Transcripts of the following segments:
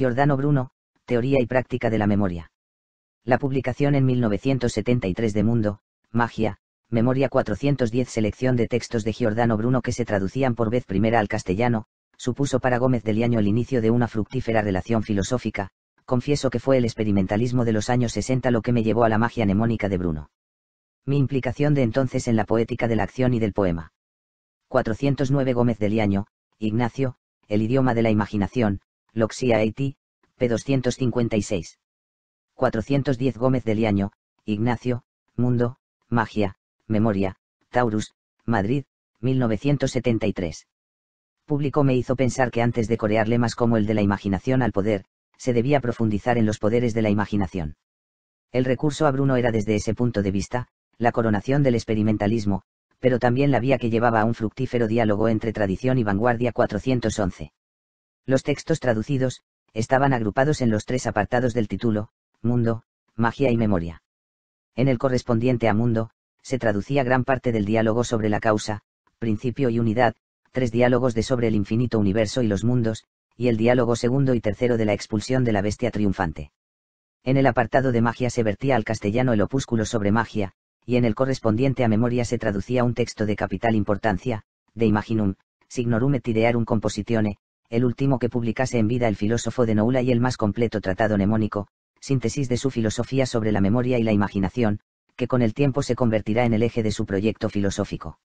Giordano Bruno, Teoría y Práctica de la Memoria. La publicación en 1973 de Mundo, Magia, Memoria 410 selección de textos de Giordano Bruno que se traducían por vez primera al castellano, supuso para Gómez de Liaño el inicio de una fructífera relación filosófica, confieso que fue el experimentalismo de los años 60 lo que me llevó a la magia mnemónica de Bruno. Mi implicación de entonces en la poética de la acción y del poema. 409 Gómez de Liaño, Ignacio, El idioma de la imaginación, Loxia Haití, P256. 410 Gómez de Liaño, Ignacio, Mundo, Magia, Memoria, Taurus, Madrid, 1973. Público me hizo pensar que antes de corear más como el de la imaginación al poder, se debía profundizar en los poderes de la imaginación. El recurso a Bruno era desde ese punto de vista, la coronación del experimentalismo, pero también la vía que llevaba a un fructífero diálogo entre tradición y vanguardia 411. Los textos traducidos, estaban agrupados en los tres apartados del título, Mundo, Magia y Memoria. En el correspondiente a Mundo, se traducía gran parte del diálogo sobre la causa, principio y unidad, tres diálogos de sobre el infinito universo y los mundos, y el diálogo segundo y tercero de la expulsión de la bestia triunfante. En el apartado de magia se vertía al castellano el opúsculo sobre magia, y en el correspondiente a memoria se traducía un texto de capital importancia, de Imaginum, Signorum et Idearum Compositione, el último que publicase en vida el filósofo de Noula y el más completo tratado mnemónico, síntesis de su filosofía sobre la memoria y la imaginación, que con el tiempo se convertirá en el eje de su proyecto filosófico.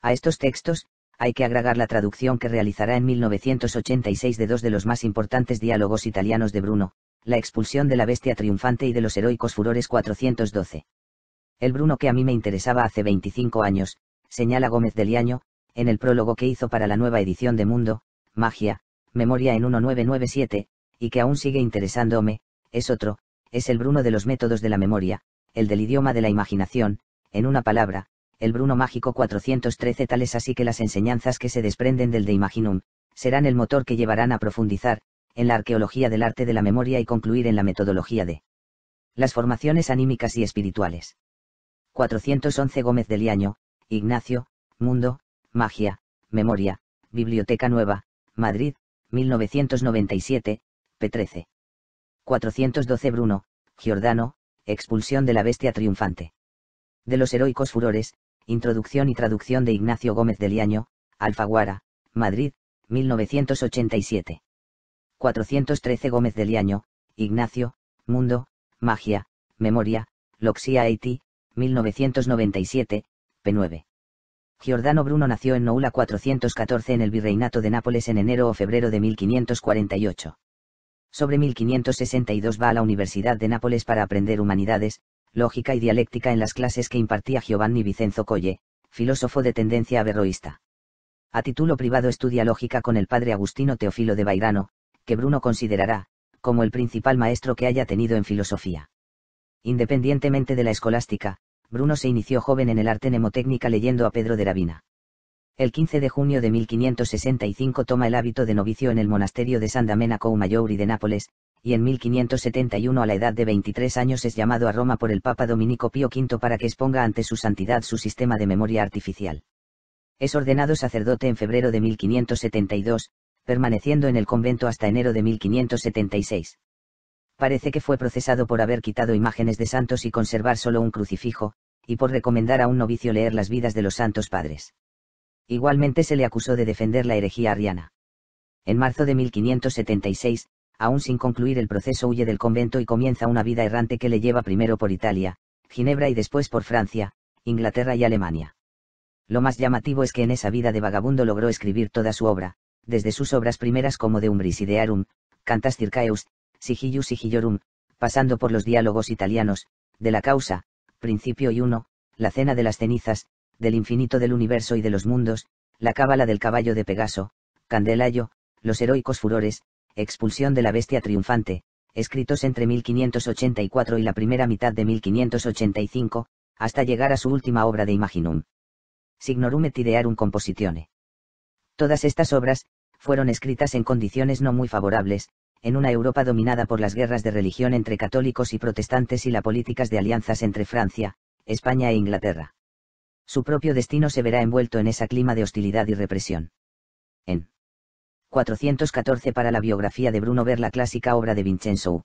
A estos textos, hay que agregar la traducción que realizará en 1986 de dos de los más importantes diálogos italianos de Bruno, La expulsión de la bestia triunfante y de los heroicos furores 412. El Bruno que a mí me interesaba hace 25 años, señala Gómez de Liaño, en el prólogo que hizo para la nueva edición de Mundo, Magia, Memoria en 1997, y que aún sigue interesándome, es otro, es el Bruno de los métodos de la memoria, el del idioma de la imaginación, en una palabra, el Bruno Mágico 413 tales así que las enseñanzas que se desprenden del de Imaginum, serán el motor que llevarán a profundizar, en la arqueología del arte de la memoria y concluir en la metodología de las formaciones anímicas y espirituales. 411 Gómez de Liaño, Ignacio, Mundo, Magia, Memoria, Biblioteca Nueva, Madrid, 1997, p13. 412 Bruno, Giordano, Expulsión de la bestia triunfante. De los heroicos furores, introducción y traducción de Ignacio Gómez de Liaño, Alfaguara, Madrid, 1987. 413 Gómez de Liaño, Ignacio, Mundo, Magia, Memoria, Loxia Haití, 1997, p9. Giordano Bruno nació en Noula 414 en el Virreinato de Nápoles en enero o febrero de 1548. Sobre 1562 va a la Universidad de Nápoles para aprender humanidades, lógica y dialéctica en las clases que impartía Giovanni Vicenzo Colle, filósofo de tendencia averroísta. A título privado estudia lógica con el padre Agustino Teofilo de Bairano, que Bruno considerará, como el principal maestro que haya tenido en filosofía. Independientemente de la escolástica, Bruno se inició joven en el arte nemotécnica leyendo a Pedro de Rabina. El 15 de junio de 1565 toma el hábito de novicio en el monasterio de Mena mayor y de Nápoles, y en 1571 a la edad de 23 años es llamado a Roma por el Papa Dominico Pío V para que exponga ante su santidad su sistema de memoria artificial. Es ordenado sacerdote en febrero de 1572, permaneciendo en el convento hasta enero de 1576. Parece que fue procesado por haber quitado imágenes de santos y conservar solo un crucifijo, y por recomendar a un novicio leer las vidas de los santos padres. Igualmente se le acusó de defender la herejía arriana. En marzo de 1576, aún sin concluir el proceso, huye del convento y comienza una vida errante que le lleva primero por Italia, Ginebra y después por Francia, Inglaterra y Alemania. Lo más llamativo es que en esa vida de vagabundo logró escribir toda su obra, desde sus obras primeras como De Umbris Idearum, Cantas Circaeus, Sigillus Sigillorum, pasando por los diálogos italianos, de la causa, principio y uno, la cena de las cenizas, del infinito del universo y de los mundos, la cábala del caballo de Pegaso, Candelayo, los heroicos furores, expulsión de la bestia triunfante, escritos entre 1584 y la primera mitad de 1585, hasta llegar a su última obra de Imaginum. Signorum et idearum compositione. Todas estas obras, fueron escritas en condiciones no muy favorables, en una Europa dominada por las guerras de religión entre católicos y protestantes y las políticas de alianzas entre Francia, España e Inglaterra. Su propio destino se verá envuelto en ese clima de hostilidad y represión. En 414 para la biografía de Bruno ver la clásica obra de Vincenzo.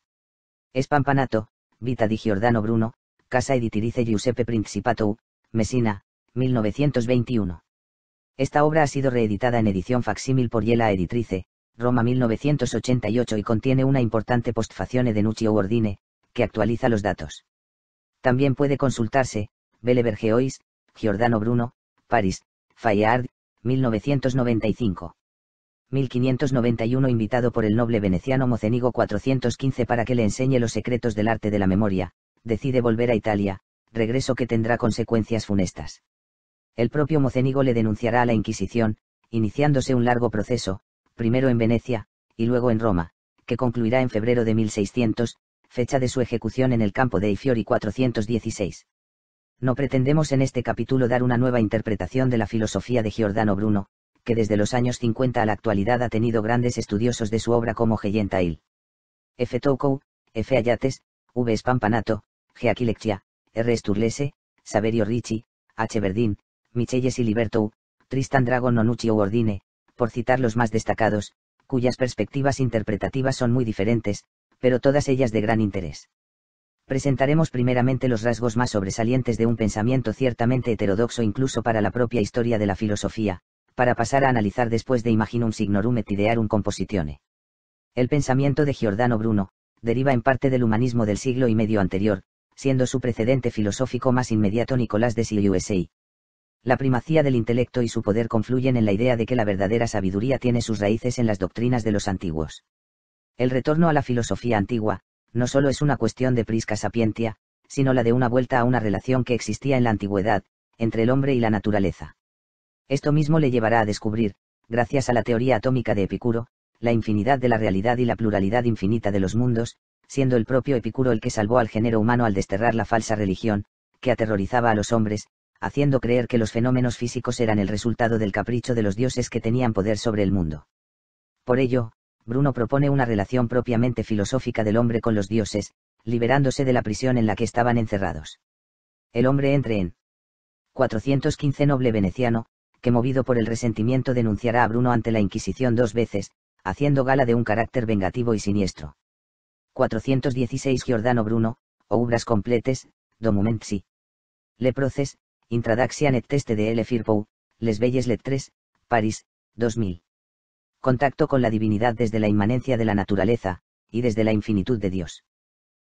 Espampanato, Vita di Giordano Bruno, Casa Editrice Giuseppe Principato, Messina, 1921. Esta obra ha sido reeditada en edición facsímil por Yela Editrice, Roma 1988 y contiene una importante postfacione de Nuccio Ordine, que actualiza los datos. También puede consultarse, Belebergeois, Giordano Bruno, París, Fayard, 1995. 1591 invitado por el noble veneciano Mocenigo 415 para que le enseñe los secretos del arte de la memoria, decide volver a Italia, regreso que tendrá consecuencias funestas. El propio Mocenigo le denunciará a la Inquisición, iniciándose un largo proceso, primero en Venecia, y luego en Roma, que concluirá en febrero de 1600, fecha de su ejecución en el campo de Ifiori 416. No pretendemos en este capítulo dar una nueva interpretación de la filosofía de Giordano Bruno, que desde los años 50 a la actualidad ha tenido grandes estudiosos de su obra como Geyentail. F. Toukou, F. Ayates, V. Spampanato, G. Aquilexia, R. Sturlese, Saverio Ricci, H. Verdín, Michelles y Libertou, Tristan Dragon Nonucci Ordine, por citar los más destacados, cuyas perspectivas interpretativas son muy diferentes, pero todas ellas de gran interés. Presentaremos primeramente los rasgos más sobresalientes de un pensamiento ciertamente heterodoxo incluso para la propia historia de la filosofía, para pasar a analizar después de Imaginum signorum et idearum compositione. El pensamiento de Giordano Bruno, deriva en parte del humanismo del siglo y medio anterior, siendo su precedente filosófico más inmediato Nicolás de Cusa la primacía del intelecto y su poder confluyen en la idea de que la verdadera sabiduría tiene sus raíces en las doctrinas de los antiguos. El retorno a la filosofía antigua, no solo es una cuestión de prisca sapientia, sino la de una vuelta a una relación que existía en la antigüedad, entre el hombre y la naturaleza. Esto mismo le llevará a descubrir, gracias a la teoría atómica de Epicuro, la infinidad de la realidad y la pluralidad infinita de los mundos, siendo el propio Epicuro el que salvó al género humano al desterrar la falsa religión, que aterrorizaba a los hombres, haciendo creer que los fenómenos físicos eran el resultado del capricho de los dioses que tenían poder sobre el mundo. Por ello, Bruno propone una relación propiamente filosófica del hombre con los dioses, liberándose de la prisión en la que estaban encerrados. El hombre entre en 415 noble veneciano, que movido por el resentimiento denunciará a Bruno ante la Inquisición dos veces, haciendo gala de un carácter vengativo y siniestro. 416 Giordano Bruno, Obras completes, le Leproces, Introduction et de L. Firpou, Les Belles Lettres, Paris, 2000. Contacto con la divinidad desde la inmanencia de la naturaleza, y desde la infinitud de Dios.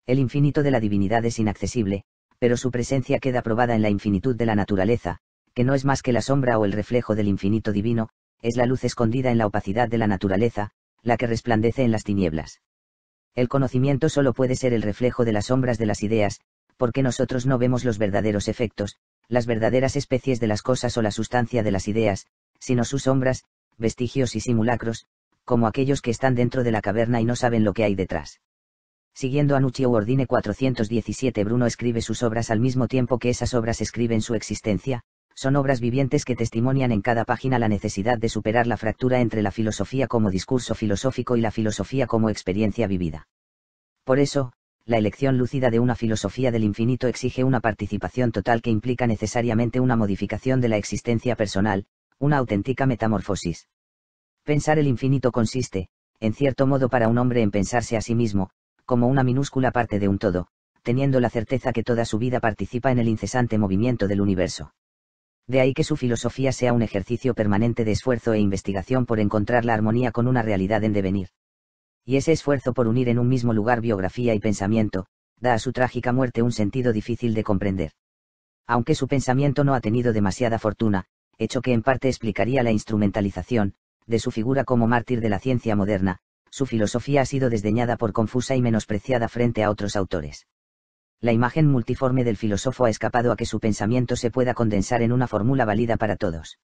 El infinito de la divinidad es inaccesible, pero su presencia queda probada en la infinitud de la naturaleza, que no es más que la sombra o el reflejo del infinito divino, es la luz escondida en la opacidad de la naturaleza, la que resplandece en las tinieblas. El conocimiento solo puede ser el reflejo de las sombras de las ideas, porque nosotros no vemos los verdaderos efectos, las verdaderas especies de las cosas o la sustancia de las ideas, sino sus sombras, vestigios y simulacros, como aquellos que están dentro de la caverna y no saben lo que hay detrás. Siguiendo a Nuccio Ordine 417 Bruno escribe sus obras al mismo tiempo que esas obras escriben su existencia, son obras vivientes que testimonian en cada página la necesidad de superar la fractura entre la filosofía como discurso filosófico y la filosofía como experiencia vivida. Por eso, la elección lúcida de una filosofía del infinito exige una participación total que implica necesariamente una modificación de la existencia personal, una auténtica metamorfosis. Pensar el infinito consiste, en cierto modo para un hombre en pensarse a sí mismo, como una minúscula parte de un todo, teniendo la certeza que toda su vida participa en el incesante movimiento del universo. De ahí que su filosofía sea un ejercicio permanente de esfuerzo e investigación por encontrar la armonía con una realidad en devenir y ese esfuerzo por unir en un mismo lugar biografía y pensamiento, da a su trágica muerte un sentido difícil de comprender. Aunque su pensamiento no ha tenido demasiada fortuna, hecho que en parte explicaría la instrumentalización, de su figura como mártir de la ciencia moderna, su filosofía ha sido desdeñada por confusa y menospreciada frente a otros autores. La imagen multiforme del filósofo ha escapado a que su pensamiento se pueda condensar en una fórmula válida para todos.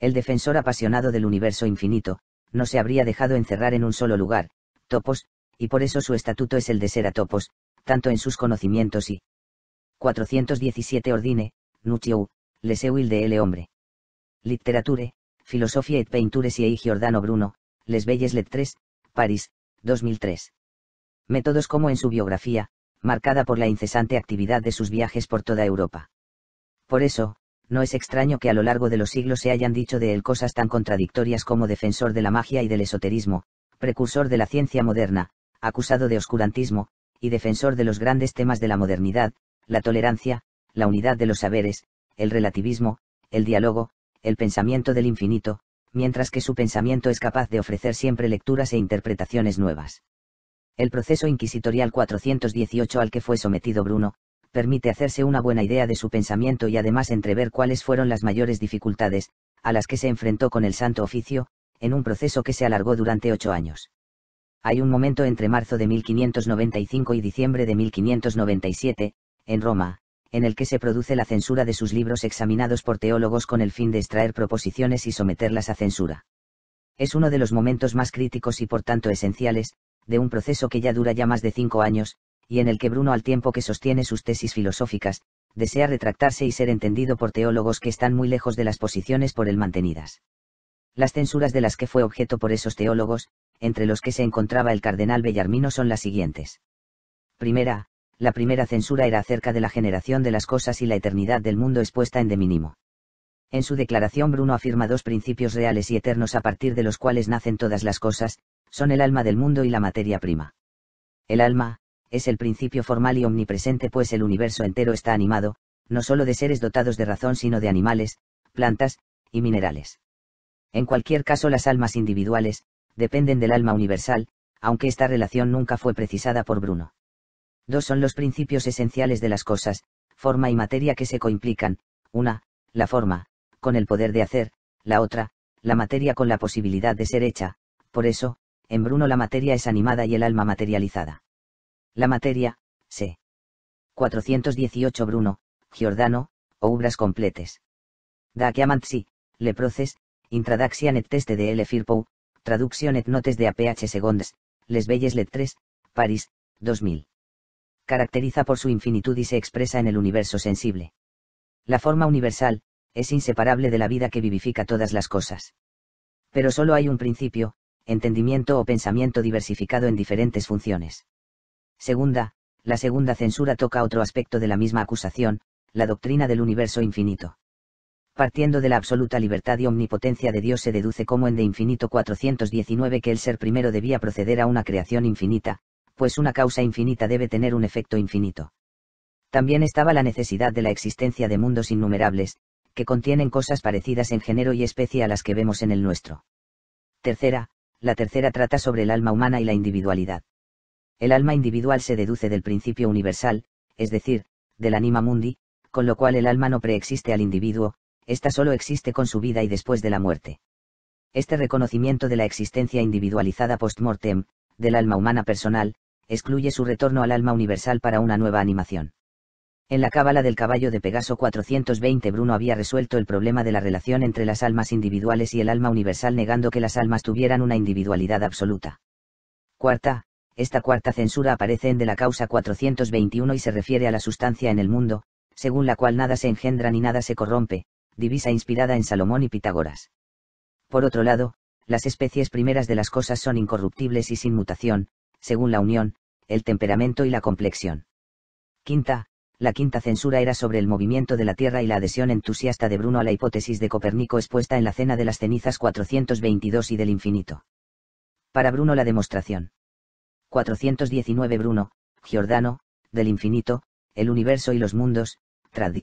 El defensor apasionado del universo infinito, no se habría dejado encerrar en un solo lugar, topos, y por eso su estatuto es el de ser a topos, tanto en sus conocimientos y 417 ordine, Nutiu, les il de L. Hombre. Literature, Filosofia et Peintures y Giordano Bruno, Les Belles Lettres, París, 2003. Métodos como en su biografía, marcada por la incesante actividad de sus viajes por toda Europa. Por eso, no es extraño que a lo largo de los siglos se hayan dicho de él cosas tan contradictorias como defensor de la magia y del esoterismo, precursor de la ciencia moderna, acusado de oscurantismo, y defensor de los grandes temas de la modernidad, la tolerancia, la unidad de los saberes, el relativismo, el diálogo, el pensamiento del infinito, mientras que su pensamiento es capaz de ofrecer siempre lecturas e interpretaciones nuevas. El proceso inquisitorial 418 al que fue sometido Bruno, permite hacerse una buena idea de su pensamiento y además entrever cuáles fueron las mayores dificultades, a las que se enfrentó con el Santo Oficio, en un proceso que se alargó durante ocho años. Hay un momento entre marzo de 1595 y diciembre de 1597, en Roma, en el que se produce la censura de sus libros examinados por teólogos con el fin de extraer proposiciones y someterlas a censura. Es uno de los momentos más críticos y por tanto esenciales, de un proceso que ya dura ya más de cinco años, y en el que Bruno al tiempo que sostiene sus tesis filosóficas, desea retractarse y ser entendido por teólogos que están muy lejos de las posiciones por él mantenidas. Las censuras de las que fue objeto por esos teólogos, entre los que se encontraba el cardenal Bellarmino, son las siguientes. Primera, la primera censura era acerca de la generación de las cosas y la eternidad del mundo expuesta en de mínimo. En su declaración Bruno afirma dos principios reales y eternos a partir de los cuales nacen todas las cosas, son el alma del mundo y la materia prima. El alma, es el principio formal y omnipresente pues el universo entero está animado, no solo de seres dotados de razón sino de animales, plantas, y minerales. En cualquier caso las almas individuales, dependen del alma universal, aunque esta relación nunca fue precisada por Bruno. Dos son los principios esenciales de las cosas, forma y materia que se coimplican, una, la forma, con el poder de hacer, la otra, la materia con la posibilidad de ser hecha, por eso, en Bruno la materia es animada y el alma materializada. La materia, c. 418 Bruno, Giordano, Obras completes. Da que si, le Intradaxian et de L. Firpo, traducción et notes de APH Segondes, Les Belles Lettres, Paris, 2000. Caracteriza por su infinitud y se expresa en el universo sensible. La forma universal, es inseparable de la vida que vivifica todas las cosas. Pero solo hay un principio, entendimiento o pensamiento diversificado en diferentes funciones. Segunda, la segunda censura toca otro aspecto de la misma acusación, la doctrina del universo infinito. Partiendo de la absoluta libertad y omnipotencia de Dios se deduce como en de infinito 419 que el ser primero debía proceder a una creación infinita, pues una causa infinita debe tener un efecto infinito. También estaba la necesidad de la existencia de mundos innumerables, que contienen cosas parecidas en género y especie a las que vemos en el nuestro. Tercera, la tercera trata sobre el alma humana y la individualidad. El alma individual se deduce del principio universal, es decir, del anima mundi, con lo cual el alma no preexiste al individuo, esta solo existe con su vida y después de la muerte. Este reconocimiento de la existencia individualizada post-mortem, del alma humana personal, excluye su retorno al alma universal para una nueva animación. En la cábala del caballo de Pegaso 420 Bruno había resuelto el problema de la relación entre las almas individuales y el alma universal negando que las almas tuvieran una individualidad absoluta. Cuarta, esta cuarta censura aparece en de la causa 421 y se refiere a la sustancia en el mundo, según la cual nada se engendra ni nada se corrompe, divisa inspirada en Salomón y Pitágoras. Por otro lado, las especies primeras de las cosas son incorruptibles y sin mutación, según la unión, el temperamento y la complexión. Quinta, la quinta censura era sobre el movimiento de la Tierra y la adhesión entusiasta de Bruno a la hipótesis de Copérnico expuesta en la Cena de las Cenizas 422 y del infinito. Para Bruno la demostración. 419 Bruno, Giordano, del infinito, el universo y los mundos, trad.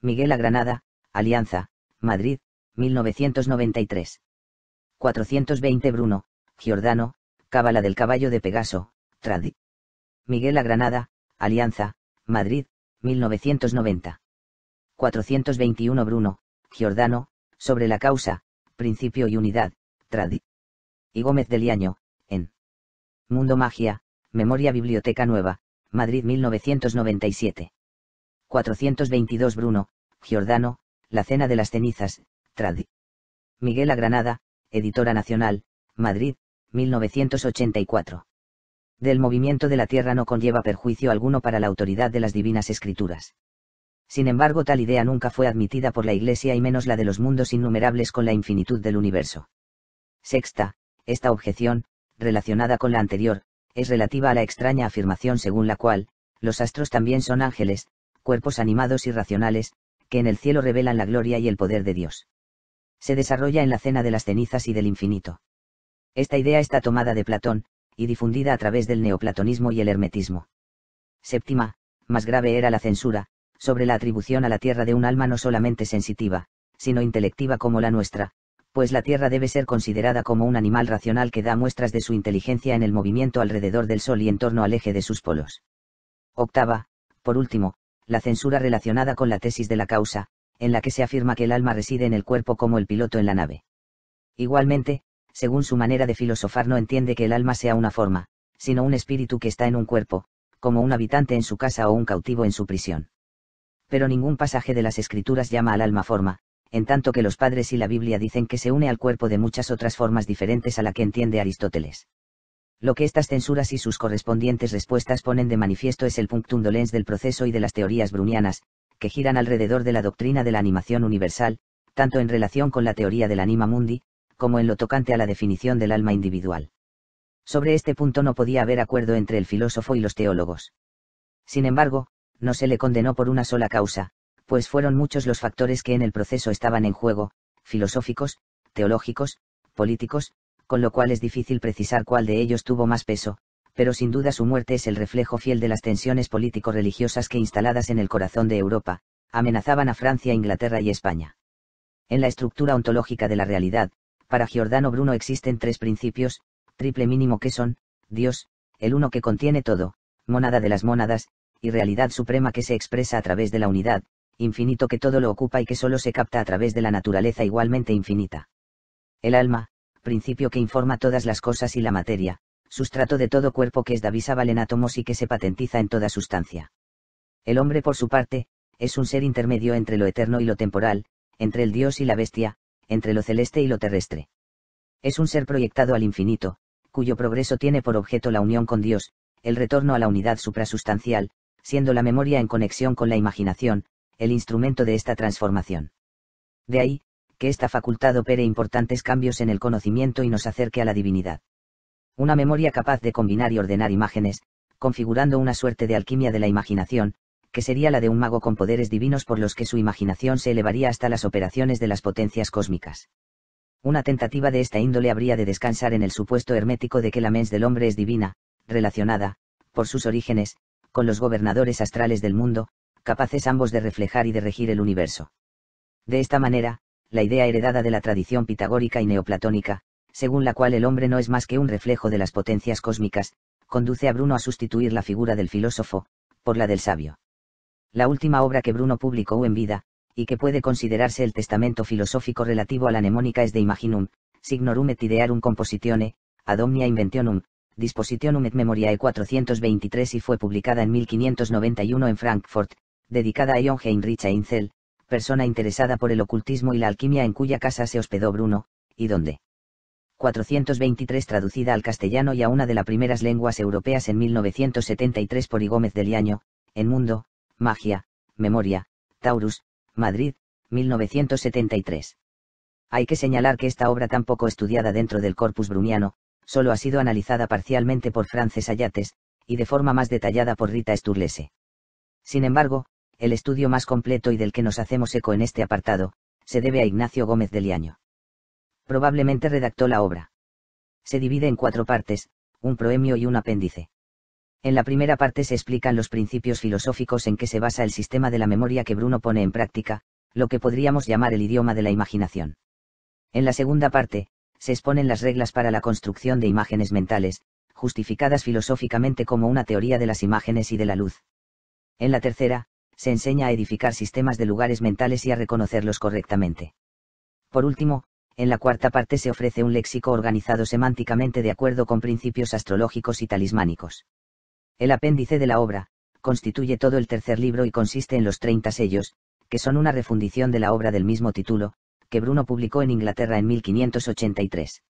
Miguel a Granada, Alianza, Madrid, 1993. 420 Bruno, Giordano, Cábala del Caballo de Pegaso, Tradi. Miguel la Granada, Alianza, Madrid, 1990. 421 Bruno, Giordano, sobre la causa, principio y unidad, Tradi. Y Gómez de Liaño, en Mundo Magia, Memoria Biblioteca Nueva, Madrid 1997. 422 Bruno, Giordano, la Cena de las Cenizas, Trad. Miguel A. Granada, Editora Nacional, Madrid, 1984. Del movimiento de la tierra no conlleva perjuicio alguno para la autoridad de las divinas escrituras. Sin embargo, tal idea nunca fue admitida por la Iglesia y menos la de los mundos innumerables con la infinitud del universo. Sexta, esta objeción, relacionada con la anterior, es relativa a la extraña afirmación según la cual, los astros también son ángeles, cuerpos animados y racionales, que en el cielo revelan la gloria y el poder de Dios. Se desarrolla en la cena de las cenizas y del infinito. Esta idea está tomada de Platón, y difundida a través del neoplatonismo y el hermetismo. Séptima, más grave era la censura, sobre la atribución a la tierra de un alma no solamente sensitiva, sino intelectiva como la nuestra, pues la tierra debe ser considerada como un animal racional que da muestras de su inteligencia en el movimiento alrededor del sol y en torno al eje de sus polos. Octava, por último, la censura relacionada con la tesis de la causa, en la que se afirma que el alma reside en el cuerpo como el piloto en la nave. Igualmente, según su manera de filosofar no entiende que el alma sea una forma, sino un espíritu que está en un cuerpo, como un habitante en su casa o un cautivo en su prisión. Pero ningún pasaje de las escrituras llama al alma forma, en tanto que los padres y la Biblia dicen que se une al cuerpo de muchas otras formas diferentes a la que entiende Aristóteles. Lo que estas censuras y sus correspondientes respuestas ponen de manifiesto es el punctum dolens del proceso y de las teorías brunianas, que giran alrededor de la doctrina de la animación universal, tanto en relación con la teoría del anima mundi, como en lo tocante a la definición del alma individual. Sobre este punto no podía haber acuerdo entre el filósofo y los teólogos. Sin embargo, no se le condenó por una sola causa, pues fueron muchos los factores que en el proceso estaban en juego, filosóficos, teológicos, políticos, con lo cual es difícil precisar cuál de ellos tuvo más peso, pero sin duda su muerte es el reflejo fiel de las tensiones político-religiosas que instaladas en el corazón de Europa, amenazaban a Francia, Inglaterra y España. En la estructura ontológica de la realidad, para Giordano Bruno existen tres principios, triple mínimo que son, Dios, el uno que contiene todo, monada de las mónadas, y realidad suprema que se expresa a través de la unidad, infinito que todo lo ocupa y que solo se capta a través de la naturaleza igualmente infinita. El alma, principio que informa todas las cosas y la materia, sustrato de todo cuerpo que es divisable en átomos y que se patentiza en toda sustancia. El hombre, por su parte, es un ser intermedio entre lo eterno y lo temporal, entre el Dios y la bestia, entre lo celeste y lo terrestre. Es un ser proyectado al infinito, cuyo progreso tiene por objeto la unión con Dios, el retorno a la unidad suprasustancial, siendo la memoria en conexión con la imaginación, el instrumento de esta transformación. De ahí, que esta facultad opere importantes cambios en el conocimiento y nos acerque a la divinidad. Una memoria capaz de combinar y ordenar imágenes, configurando una suerte de alquimia de la imaginación, que sería la de un mago con poderes divinos por los que su imaginación se elevaría hasta las operaciones de las potencias cósmicas. Una tentativa de esta índole habría de descansar en el supuesto hermético de que la mens del hombre es divina, relacionada, por sus orígenes, con los gobernadores astrales del mundo, capaces ambos de reflejar y de regir el universo. De esta manera, la idea heredada de la tradición pitagórica y neoplatónica, según la cual el hombre no es más que un reflejo de las potencias cósmicas, conduce a Bruno a sustituir la figura del filósofo, por la del sabio. La última obra que Bruno publicó en vida, y que puede considerarse el testamento filosófico relativo a la mnemónica es de Imaginum, Signorum et Idearum Compositione, Ad Omnia Inventionum, Dispositionum et Memoriae 423 y fue publicada en 1591 en Frankfurt, dedicada a John Heinrich Einzel, persona interesada por el ocultismo y la alquimia en cuya casa se hospedó Bruno, y dónde. 423 traducida al castellano y a una de las primeras lenguas europeas en 1973 por Igómez Gómez de en Mundo, Magia, Memoria, Taurus, Madrid, 1973. Hay que señalar que esta obra tan poco estudiada dentro del corpus bruniano, solo ha sido analizada parcialmente por Frances Ayates, y de forma más detallada por Rita Sturlese. Sin embargo, el estudio más completo y del que nos hacemos eco en este apartado, se debe a Ignacio Gómez de Liaño. Probablemente redactó la obra. Se divide en cuatro partes, un proemio y un apéndice. En la primera parte se explican los principios filosóficos en que se basa el sistema de la memoria que Bruno pone en práctica, lo que podríamos llamar el idioma de la imaginación. En la segunda parte, se exponen las reglas para la construcción de imágenes mentales, justificadas filosóficamente como una teoría de las imágenes y de la luz. En la tercera, se enseña a edificar sistemas de lugares mentales y a reconocerlos correctamente. Por último, en la cuarta parte se ofrece un léxico organizado semánticamente de acuerdo con principios astrológicos y talismánicos. El apéndice de la obra, constituye todo el tercer libro y consiste en los 30 sellos, que son una refundición de la obra del mismo título, que Bruno publicó en Inglaterra en 1583.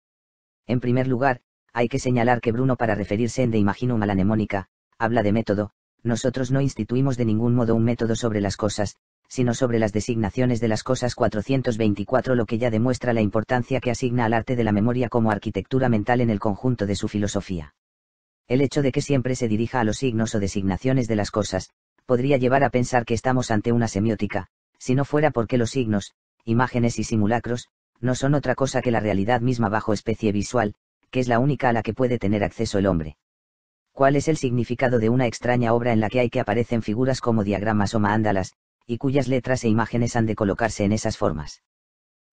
En primer lugar, hay que señalar que Bruno para referirse en De Imaginum a la mnemónica, habla de método, nosotros no instituimos de ningún modo un método sobre las cosas, sino sobre las designaciones de las cosas 424, lo que ya demuestra la importancia que asigna al arte de la memoria como arquitectura mental en el conjunto de su filosofía. El hecho de que siempre se dirija a los signos o designaciones de las cosas, podría llevar a pensar que estamos ante una semiótica, si no fuera porque los signos, imágenes y simulacros, no son otra cosa que la realidad misma bajo especie visual, que es la única a la que puede tener acceso el hombre cuál es el significado de una extraña obra en la que hay que aparecen figuras como diagramas o mándalas, y cuyas letras e imágenes han de colocarse en esas formas.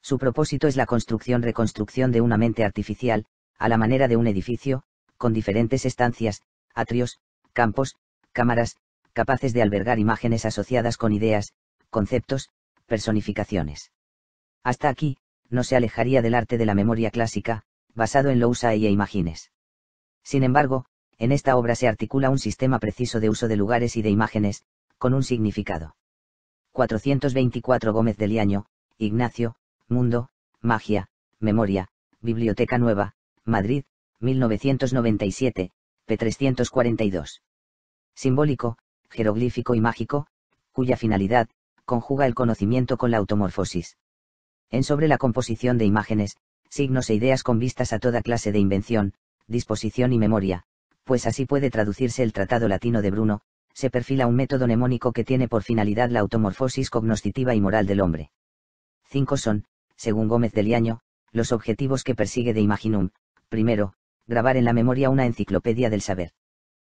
Su propósito es la construcción-reconstrucción de una mente artificial, a la manera de un edificio, con diferentes estancias, atrios, campos, cámaras, capaces de albergar imágenes asociadas con ideas, conceptos, personificaciones. Hasta aquí, no se alejaría del arte de la memoria clásica, basado en lo y e Imagines. Sin embargo, en esta obra se articula un sistema preciso de uso de lugares y de imágenes, con un significado. 424 Gómez de Liaño, Ignacio, Mundo, Magia, Memoria, Biblioteca Nueva, Madrid, 1997, p. 342. Simbólico, jeroglífico y mágico, cuya finalidad, conjuga el conocimiento con la automorfosis. En sobre la composición de imágenes, signos e ideas con vistas a toda clase de invención, disposición y memoria, pues así puede traducirse el tratado latino de Bruno, se perfila un método mnemónico que tiene por finalidad la automorfosis cognoscitiva y moral del hombre. Cinco son, según Gómez de Liaño, los objetivos que persigue de Imaginum. Primero, grabar en la memoria una enciclopedia del saber.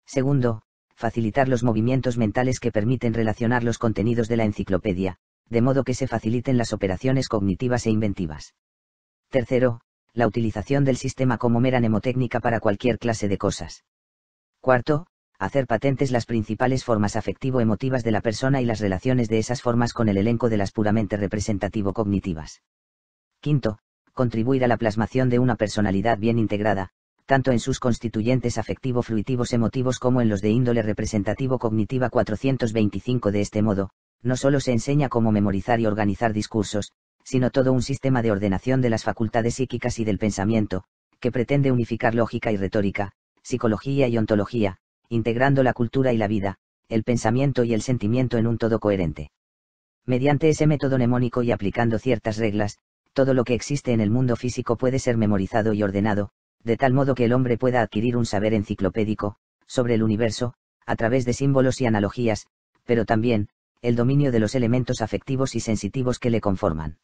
Segundo, facilitar los movimientos mentales que permiten relacionar los contenidos de la enciclopedia, de modo que se faciliten las operaciones cognitivas e inventivas. Tercero, la utilización del sistema como mera mnemotécnica para cualquier clase de cosas. Cuarto, hacer patentes las principales formas afectivo-emotivas de la persona y las relaciones de esas formas con el elenco de las puramente representativo-cognitivas. Quinto, contribuir a la plasmación de una personalidad bien integrada, tanto en sus constituyentes afectivo-fluitivos emotivos como en los de índole representativo-cognitiva 425. De este modo, no solo se enseña cómo memorizar y organizar discursos, sino todo un sistema de ordenación de las facultades psíquicas y del pensamiento, que pretende unificar lógica y retórica, psicología y ontología, integrando la cultura y la vida, el pensamiento y el sentimiento en un todo coherente. Mediante ese método mnemónico y aplicando ciertas reglas, todo lo que existe en el mundo físico puede ser memorizado y ordenado, de tal modo que el hombre pueda adquirir un saber enciclopédico, sobre el universo, a través de símbolos y analogías, pero también, el dominio de los elementos afectivos y sensitivos que le conforman.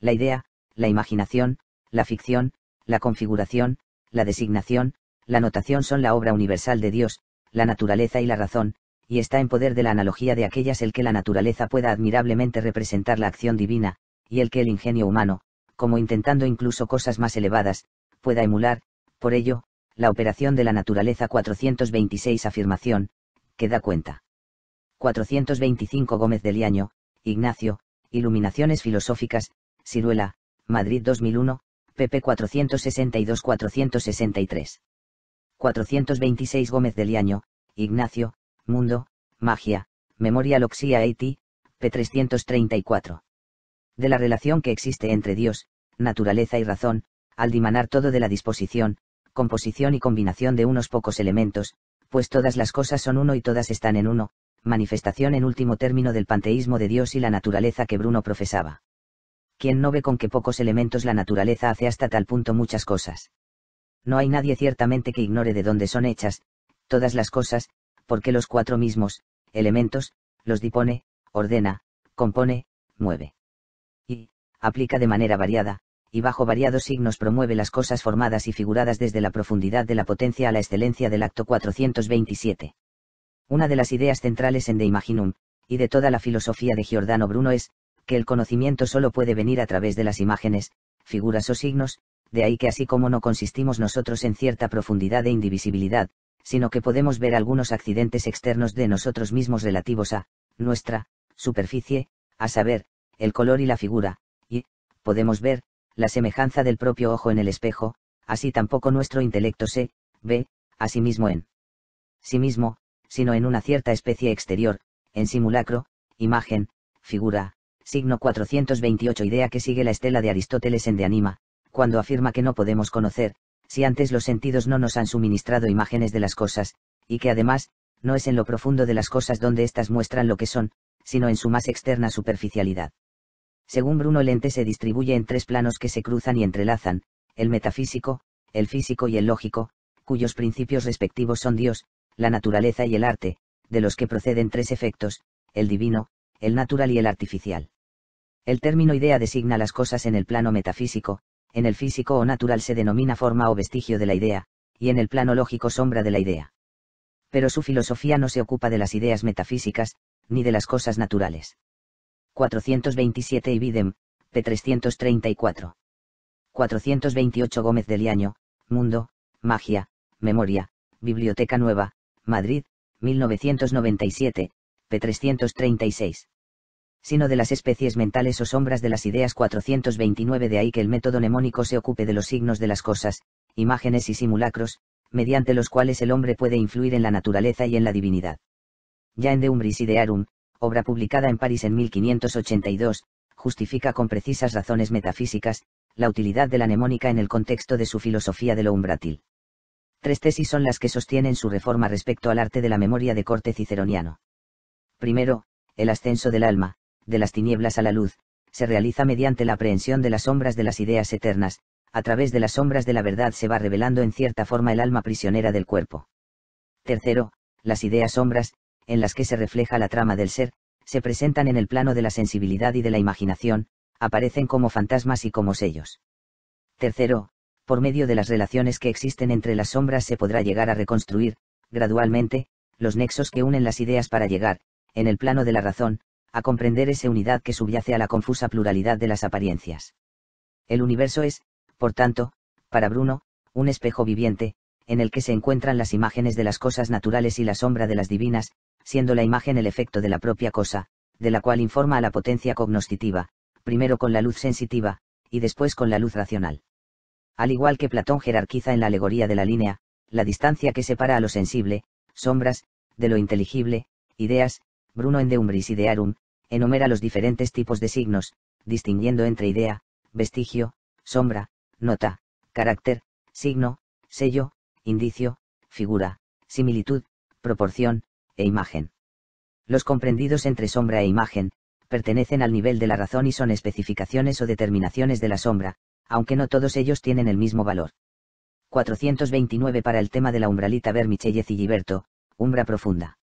La idea, la imaginación, la ficción, la configuración, la designación, la notación son la obra universal de Dios, la naturaleza y la razón, y está en poder de la analogía de aquellas el que la naturaleza pueda admirablemente representar la acción divina, y el que el ingenio humano, como intentando incluso cosas más elevadas, pueda emular, por ello, la operación de la naturaleza 426 afirmación, que da cuenta. 425 Gómez de Liaño, Ignacio, Iluminaciones Filosóficas, Ciruela, Madrid 2001, pp 462-463. 426 Gómez de Liaño, Ignacio, Mundo, Magia, Memoria Loxia eti, p. 334. De la relación que existe entre Dios, naturaleza y razón, al dimanar todo de la disposición, composición y combinación de unos pocos elementos, pues todas las cosas son uno y todas están en uno, manifestación en último término del panteísmo de Dios y la naturaleza que Bruno profesaba. ¿Quién no ve con qué pocos elementos la naturaleza hace hasta tal punto muchas cosas? No hay nadie ciertamente que ignore de dónde son hechas, todas las cosas, porque los cuatro mismos, elementos, los dipone, ordena, compone, mueve. Y, aplica de manera variada, y bajo variados signos promueve las cosas formadas y figuradas desde la profundidad de la potencia a la excelencia del acto 427. Una de las ideas centrales en De Imaginum, y de toda la filosofía de Giordano Bruno es, que el conocimiento solo puede venir a través de las imágenes, figuras o signos, de ahí que así como no consistimos nosotros en cierta profundidad e indivisibilidad, sino que podemos ver algunos accidentes externos de nosotros mismos relativos a nuestra superficie, a saber, el color y la figura, y, podemos ver, la semejanza del propio ojo en el espejo, así tampoco nuestro intelecto se ve a sí mismo en sí mismo, sino en una cierta especie exterior, en simulacro, imagen, figura, signo 428 idea que sigue la estela de Aristóteles en De Anima, cuando afirma que no podemos conocer, si antes los sentidos no nos han suministrado imágenes de las cosas, y que además, no es en lo profundo de las cosas donde éstas muestran lo que son, sino en su más externa superficialidad. Según Bruno Lente se distribuye en tres planos que se cruzan y entrelazan, el metafísico, el físico y el lógico, cuyos principios respectivos son Dios, la naturaleza y el arte, de los que proceden tres efectos, el divino, el natural y el artificial. El término idea designa las cosas en el plano metafísico, en el físico o natural se denomina forma o vestigio de la idea, y en el plano lógico sombra de la idea. Pero su filosofía no se ocupa de las ideas metafísicas, ni de las cosas naturales. 427 Ibidem, P334. 428 Gómez de Liaño, Mundo, Magia, Memoria, Biblioteca Nueva, Madrid, 1997, P336 sino de las especies mentales o sombras de las ideas 429 de ahí que el método mnemónico se ocupe de los signos de las cosas, imágenes y simulacros, mediante los cuales el hombre puede influir en la naturaleza y en la divinidad. Ya en De Umbris Idearum, obra publicada en París en 1582, justifica con precisas razones metafísicas, la utilidad de la mnemónica en el contexto de su filosofía de lo umbrátil. Tres tesis son las que sostienen su reforma respecto al arte de la memoria de corte ciceroniano. Primero, el ascenso del alma, de las tinieblas a la luz, se realiza mediante la aprehensión de las sombras de las ideas eternas, a través de las sombras de la verdad se va revelando en cierta forma el alma prisionera del cuerpo. Tercero, las ideas sombras, en las que se refleja la trama del ser, se presentan en el plano de la sensibilidad y de la imaginación, aparecen como fantasmas y como sellos. Tercero, por medio de las relaciones que existen entre las sombras se podrá llegar a reconstruir, gradualmente, los nexos que unen las ideas para llegar, en el plano de la razón, a comprender esa unidad que subyace a la confusa pluralidad de las apariencias. El universo es, por tanto, para Bruno, un espejo viviente, en el que se encuentran las imágenes de las cosas naturales y la sombra de las divinas, siendo la imagen el efecto de la propia cosa, de la cual informa a la potencia cognoscitiva, primero con la luz sensitiva, y después con la luz racional. Al igual que Platón jerarquiza en la alegoría de la línea, la distancia que separa a lo sensible, sombras, de lo inteligible, ideas, Bruno en deumbris Idearum, enumera los diferentes tipos de signos, distinguiendo entre idea, vestigio, sombra, nota, carácter, signo, sello, indicio, figura, similitud, proporción, e imagen. Los comprendidos entre sombra e imagen, pertenecen al nivel de la razón y son especificaciones o determinaciones de la sombra, aunque no todos ellos tienen el mismo valor. 429 para el tema de la umbralita Vermicelli y Gilberto, Umbra Profunda.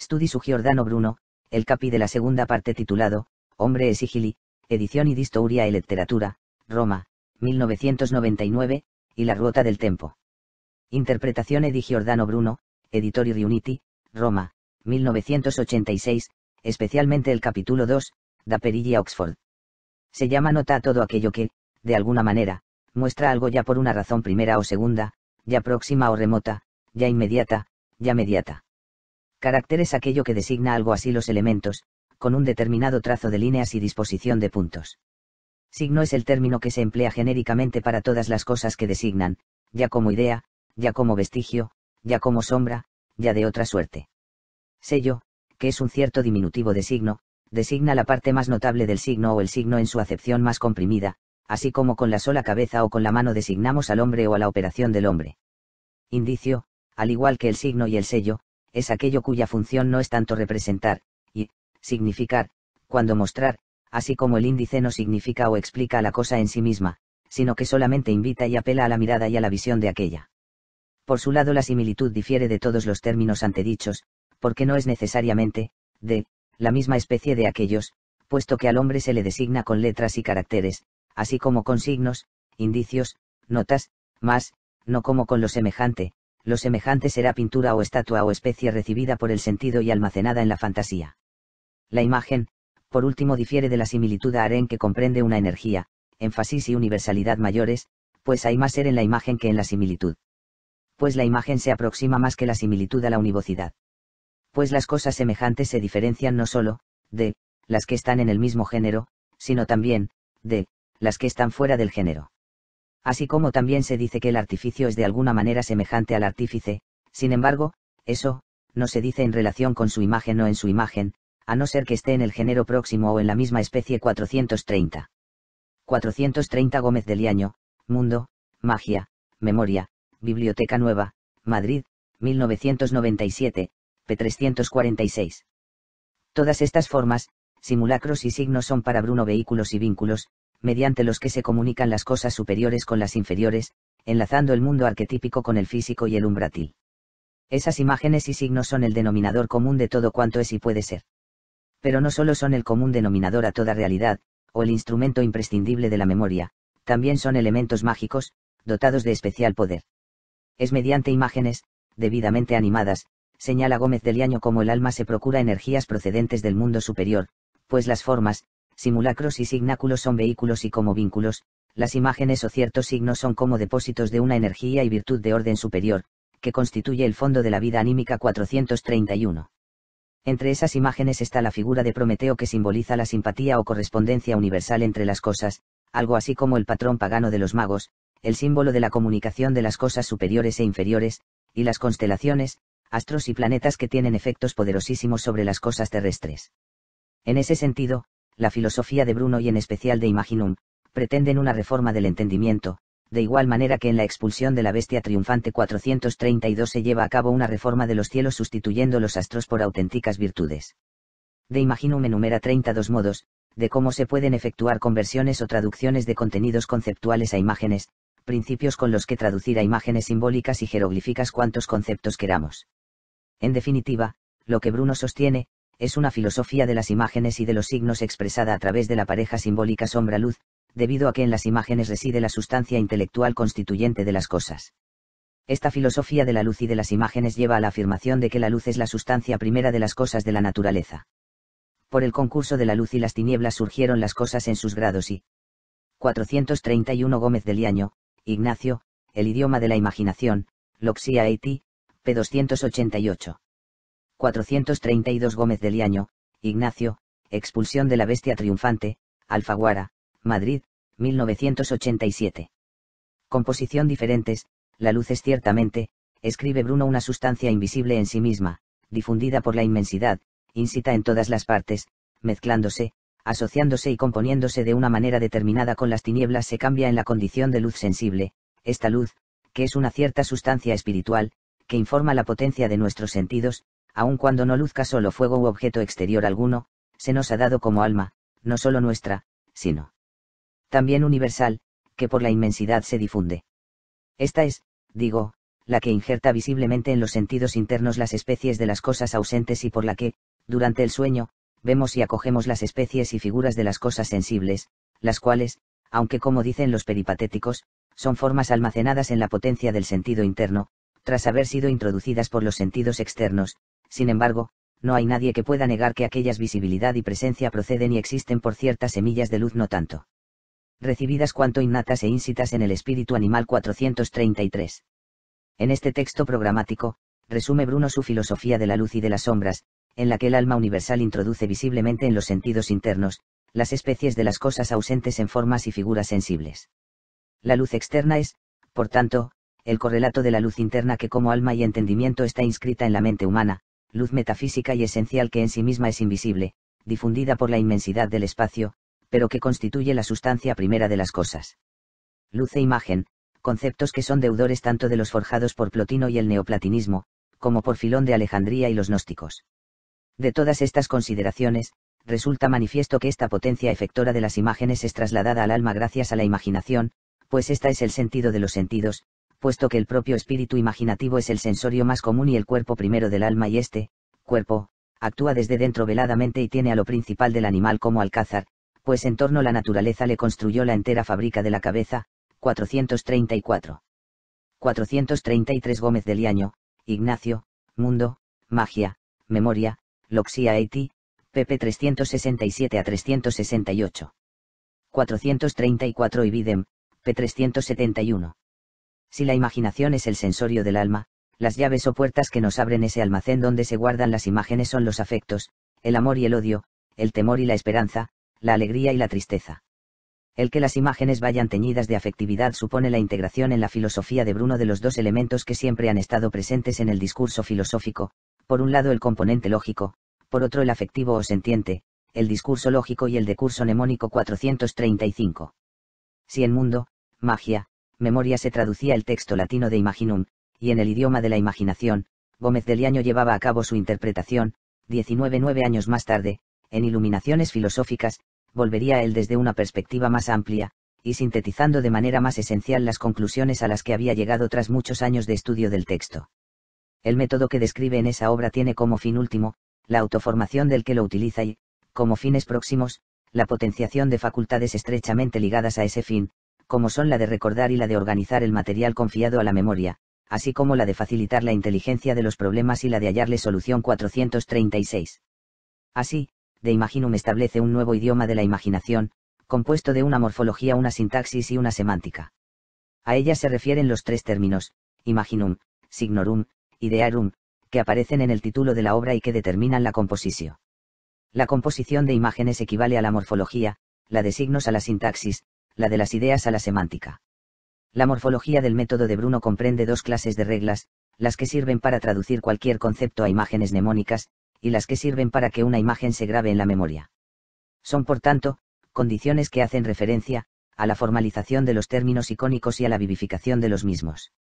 Studi su Giordano Bruno, el capi de la segunda parte titulado, Hombre Sigili, edición y Distoria y literatura, Roma, 1999, y La Ruota del Tempo. Interpretación Edi Giordano Bruno, Editori Riuniti, Roma, 1986, especialmente el capítulo 2, Da a Oxford. Se llama nota a todo aquello que, de alguna manera, muestra algo ya por una razón primera o segunda, ya próxima o remota, ya inmediata, ya mediata. Carácter es aquello que designa algo así los elementos, con un determinado trazo de líneas y disposición de puntos. Signo es el término que se emplea genéricamente para todas las cosas que designan, ya como idea, ya como vestigio, ya como sombra, ya de otra suerte. Sello, que es un cierto diminutivo de signo, designa la parte más notable del signo o el signo en su acepción más comprimida, así como con la sola cabeza o con la mano designamos al hombre o a la operación del hombre. Indicio, al igual que el signo y el sello, es aquello cuya función no es tanto representar, y, significar, cuando mostrar, así como el índice no significa o explica la cosa en sí misma, sino que solamente invita y apela a la mirada y a la visión de aquella. Por su lado la similitud difiere de todos los términos antedichos, porque no es necesariamente, de, la misma especie de aquellos, puesto que al hombre se le designa con letras y caracteres, así como con signos, indicios, notas, más, no como con lo semejante, lo semejante será pintura o estatua o especie recibida por el sentido y almacenada en la fantasía. La imagen, por último, difiere de la similitud a Aren que comprende una energía, énfasis y universalidad mayores, pues hay más ser en la imagen que en la similitud. Pues la imagen se aproxima más que la similitud a la univocidad. Pues las cosas semejantes se diferencian no sólo, de, las que están en el mismo género, sino también, de, las que están fuera del género así como también se dice que el artificio es de alguna manera semejante al artífice, sin embargo, eso, no se dice en relación con su imagen o en su imagen, a no ser que esté en el género próximo o en la misma especie 430. 430 Gómez de Liaño, Mundo, Magia, Memoria, Biblioteca Nueva, Madrid, 1997, p346. Todas estas formas, simulacros y signos son para Bruno vehículos y vínculos, mediante los que se comunican las cosas superiores con las inferiores, enlazando el mundo arquetípico con el físico y el umbrátil. Esas imágenes y signos son el denominador común de todo cuanto es y puede ser. Pero no solo son el común denominador a toda realidad, o el instrumento imprescindible de la memoria, también son elementos mágicos, dotados de especial poder. Es mediante imágenes, debidamente animadas, señala Gómez del Liaño como el alma se procura energías procedentes del mundo superior, pues las formas, simulacros y signáculos son vehículos y como vínculos, las imágenes o ciertos signos son como depósitos de una energía y virtud de orden superior, que constituye el fondo de la vida anímica 431. Entre esas imágenes está la figura de Prometeo que simboliza la simpatía o correspondencia universal entre las cosas, algo así como el patrón pagano de los magos, el símbolo de la comunicación de las cosas superiores e inferiores, y las constelaciones, astros y planetas que tienen efectos poderosísimos sobre las cosas terrestres. En ese sentido, la filosofía de Bruno y en especial de Imaginum, pretenden una reforma del entendimiento, de igual manera que en la expulsión de la bestia triunfante 432 se lleva a cabo una reforma de los cielos sustituyendo los astros por auténticas virtudes. De Imaginum enumera 32 modos, de cómo se pueden efectuar conversiones o traducciones de contenidos conceptuales a imágenes, principios con los que traducir a imágenes simbólicas y jeroglíficas cuantos conceptos queramos. En definitiva, lo que Bruno sostiene, es una filosofía de las imágenes y de los signos expresada a través de la pareja simbólica sombra-luz, debido a que en las imágenes reside la sustancia intelectual constituyente de las cosas. Esta filosofía de la luz y de las imágenes lleva a la afirmación de que la luz es la sustancia primera de las cosas de la naturaleza. Por el concurso de la luz y las tinieblas surgieron las cosas en sus grados y 431 Gómez de Liaño, Ignacio, El idioma de la imaginación, Loxia Haití, p. 288. 432 Gómez de Liaño, Ignacio, Expulsión de la Bestia Triunfante, Alfaguara, Madrid, 1987. Composición diferentes, la luz es ciertamente, escribe Bruno una sustancia invisible en sí misma, difundida por la inmensidad, incita en todas las partes, mezclándose, asociándose y componiéndose de una manera determinada con las tinieblas se cambia en la condición de luz sensible, esta luz, que es una cierta sustancia espiritual, que informa la potencia de nuestros sentidos, aun cuando no luzca solo fuego u objeto exterior alguno, se nos ha dado como alma, no solo nuestra, sino también universal, que por la inmensidad se difunde. Esta es, digo, la que injerta visiblemente en los sentidos internos las especies de las cosas ausentes y por la que, durante el sueño, vemos y acogemos las especies y figuras de las cosas sensibles, las cuales, aunque como dicen los peripatéticos, son formas almacenadas en la potencia del sentido interno, tras haber sido introducidas por los sentidos externos, sin embargo, no hay nadie que pueda negar que aquellas visibilidad y presencia proceden y existen por ciertas semillas de luz no tanto recibidas cuanto innatas e ínsitas en el espíritu animal 433. En este texto programático, resume Bruno su filosofía de la luz y de las sombras, en la que el alma universal introduce visiblemente en los sentidos internos, las especies de las cosas ausentes en formas y figuras sensibles. La luz externa es, por tanto, el correlato de la luz interna que como alma y entendimiento está inscrita en la mente humana, luz metafísica y esencial que en sí misma es invisible, difundida por la inmensidad del espacio, pero que constituye la sustancia primera de las cosas. Luz e imagen, conceptos que son deudores tanto de los forjados por Plotino y el neoplatinismo, como por Filón de Alejandría y los gnósticos. De todas estas consideraciones, resulta manifiesto que esta potencia efectora de las imágenes es trasladada al alma gracias a la imaginación, pues esta es el sentido de los sentidos, puesto que el propio espíritu imaginativo es el sensorio más común y el cuerpo primero del alma y este, cuerpo, actúa desde dentro veladamente y tiene a lo principal del animal como alcázar, pues en torno la naturaleza le construyó la entera fábrica de la cabeza, 434. 433 Gómez de Liaño, Ignacio, Mundo, Magia, Memoria, Loxia eti, pp 367 a 368. 434 Ibidem, p 371. Si la imaginación es el sensorio del alma, las llaves o puertas que nos abren ese almacén donde se guardan las imágenes son los afectos, el amor y el odio, el temor y la esperanza, la alegría y la tristeza. El que las imágenes vayan teñidas de afectividad supone la integración en la filosofía de Bruno de los dos elementos que siempre han estado presentes en el discurso filosófico, por un lado el componente lógico, por otro el afectivo o sentiente, el discurso lógico y el de curso mnemónico 435. Si en mundo, magia, memoria se traducía el texto latino de imaginum, y en el idioma de la imaginación, Gómez de Liaño llevaba a cabo su interpretación, 19 nueve años más tarde, en Iluminaciones filosóficas, volvería a él desde una perspectiva más amplia, y sintetizando de manera más esencial las conclusiones a las que había llegado tras muchos años de estudio del texto. El método que describe en esa obra tiene como fin último, la autoformación del que lo utiliza y, como fines próximos, la potenciación de facultades estrechamente ligadas a ese fin, como son la de recordar y la de organizar el material confiado a la memoria, así como la de facilitar la inteligencia de los problemas y la de hallarle solución 436. Así, de Imaginum establece un nuevo idioma de la imaginación, compuesto de una morfología, una sintaxis y una semántica. A ella se refieren los tres términos, Imaginum, Signorum, Idearum, que aparecen en el título de la obra y que determinan la composición. La composición de imágenes equivale a la morfología, la de signos a la sintaxis, la de las ideas a la semántica. La morfología del método de Bruno comprende dos clases de reglas, las que sirven para traducir cualquier concepto a imágenes mnemónicas, y las que sirven para que una imagen se grabe en la memoria. Son, por tanto, condiciones que hacen referencia, a la formalización de los términos icónicos y a la vivificación de los mismos.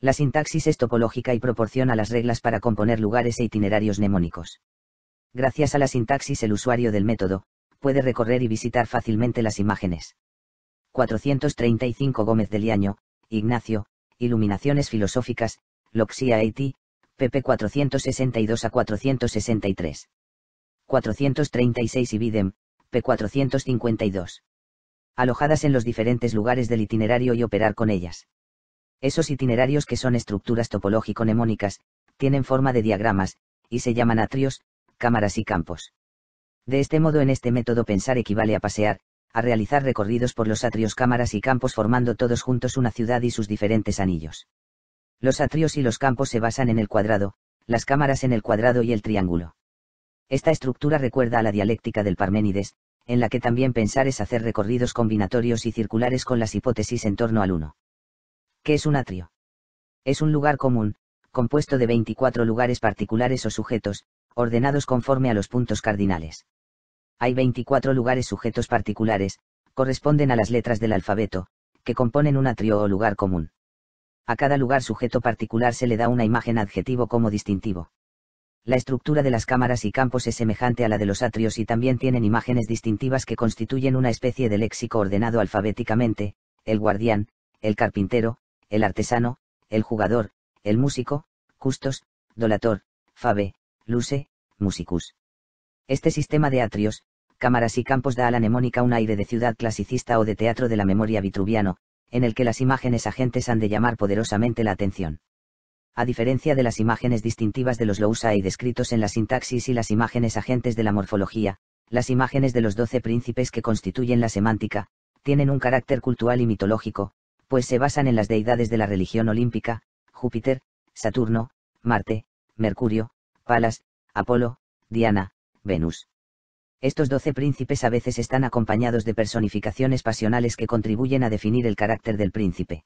La sintaxis es topológica y proporciona las reglas para componer lugares e itinerarios mnemónicos. Gracias a la sintaxis el usuario del método, puede recorrer y visitar fácilmente las imágenes. 435 Gómez de Liaño, Ignacio, Iluminaciones Filosóficas, Loxia Haití, pp 462 a 463. 436 Ibidem, p 452. Alojadas en los diferentes lugares del itinerario y operar con ellas. Esos itinerarios que son estructuras topológico nemónicas tienen forma de diagramas, y se llaman atrios, cámaras y campos. De este modo en este método pensar equivale a pasear, a realizar recorridos por los atrios, cámaras y campos formando todos juntos una ciudad y sus diferentes anillos. Los atrios y los campos se basan en el cuadrado, las cámaras en el cuadrado y el triángulo. Esta estructura recuerda a la dialéctica del Parménides, en la que también pensar es hacer recorridos combinatorios y circulares con las hipótesis en torno al uno. ¿Qué es un atrio? Es un lugar común, compuesto de 24 lugares particulares o sujetos, ordenados conforme a los puntos cardinales. Hay 24 lugares sujetos particulares, corresponden a las letras del alfabeto, que componen un atrio o lugar común. A cada lugar sujeto particular se le da una imagen adjetivo como distintivo. La estructura de las cámaras y campos es semejante a la de los atrios y también tienen imágenes distintivas que constituyen una especie de léxico ordenado alfabéticamente, el guardián, el carpintero, el artesano, el jugador, el músico, custos, dolator, fave, luce, musicus. Este sistema de atrios, cámaras y campos da a la mnemónica un aire de ciudad clasicista o de teatro de la memoria vitruviano, en el que las imágenes agentes han de llamar poderosamente la atención. A diferencia de las imágenes distintivas de los Lousa y descritos en la sintaxis y las imágenes agentes de la morfología, las imágenes de los doce príncipes que constituyen la semántica, tienen un carácter cultural y mitológico, pues se basan en las deidades de la religión olímpica, Júpiter, Saturno, Marte, Mercurio, Palas, Apolo, Diana, Venus. Estos doce príncipes a veces están acompañados de personificaciones pasionales que contribuyen a definir el carácter del príncipe.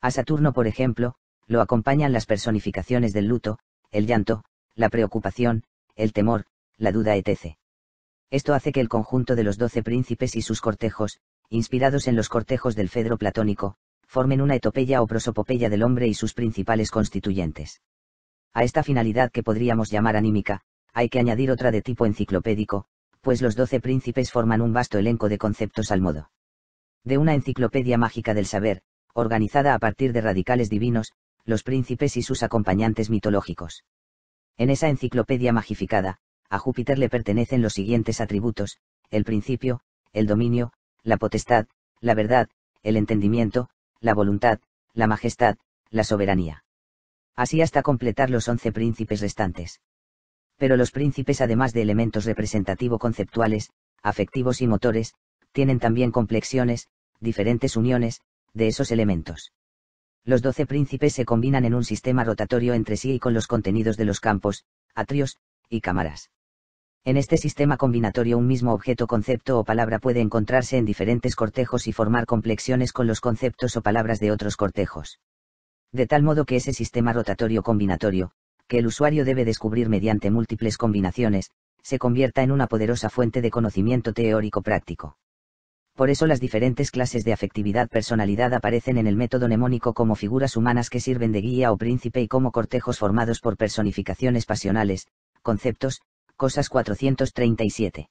A Saturno, por ejemplo, lo acompañan las personificaciones del luto, el llanto, la preocupación, el temor, la duda, etc. Esto hace que el conjunto de los doce príncipes y sus cortejos, inspirados en los cortejos del Fedro platónico, formen una etopeya o prosopopeya del hombre y sus principales constituyentes. A esta finalidad que podríamos llamar anímica, hay que añadir otra de tipo enciclopédico, pues los doce príncipes forman un vasto elenco de conceptos al modo de una enciclopedia mágica del saber, organizada a partir de radicales divinos, los príncipes y sus acompañantes mitológicos. En esa enciclopedia magificada, a Júpiter le pertenecen los siguientes atributos, el principio, el dominio, la potestad, la verdad, el entendimiento, la voluntad, la majestad, la soberanía. Así hasta completar los once príncipes restantes pero los príncipes además de elementos representativo-conceptuales, afectivos y motores, tienen también complexiones, diferentes uniones, de esos elementos. Los doce príncipes se combinan en un sistema rotatorio entre sí y con los contenidos de los campos, atrios, y cámaras. En este sistema combinatorio un mismo objeto, concepto o palabra puede encontrarse en diferentes cortejos y formar complexiones con los conceptos o palabras de otros cortejos. De tal modo que ese sistema rotatorio combinatorio, que el usuario debe descubrir mediante múltiples combinaciones, se convierta en una poderosa fuente de conocimiento teórico-práctico. Por eso las diferentes clases de afectividad-personalidad aparecen en el método mnemónico como figuras humanas que sirven de guía o príncipe y como cortejos formados por personificaciones pasionales, conceptos, cosas 437.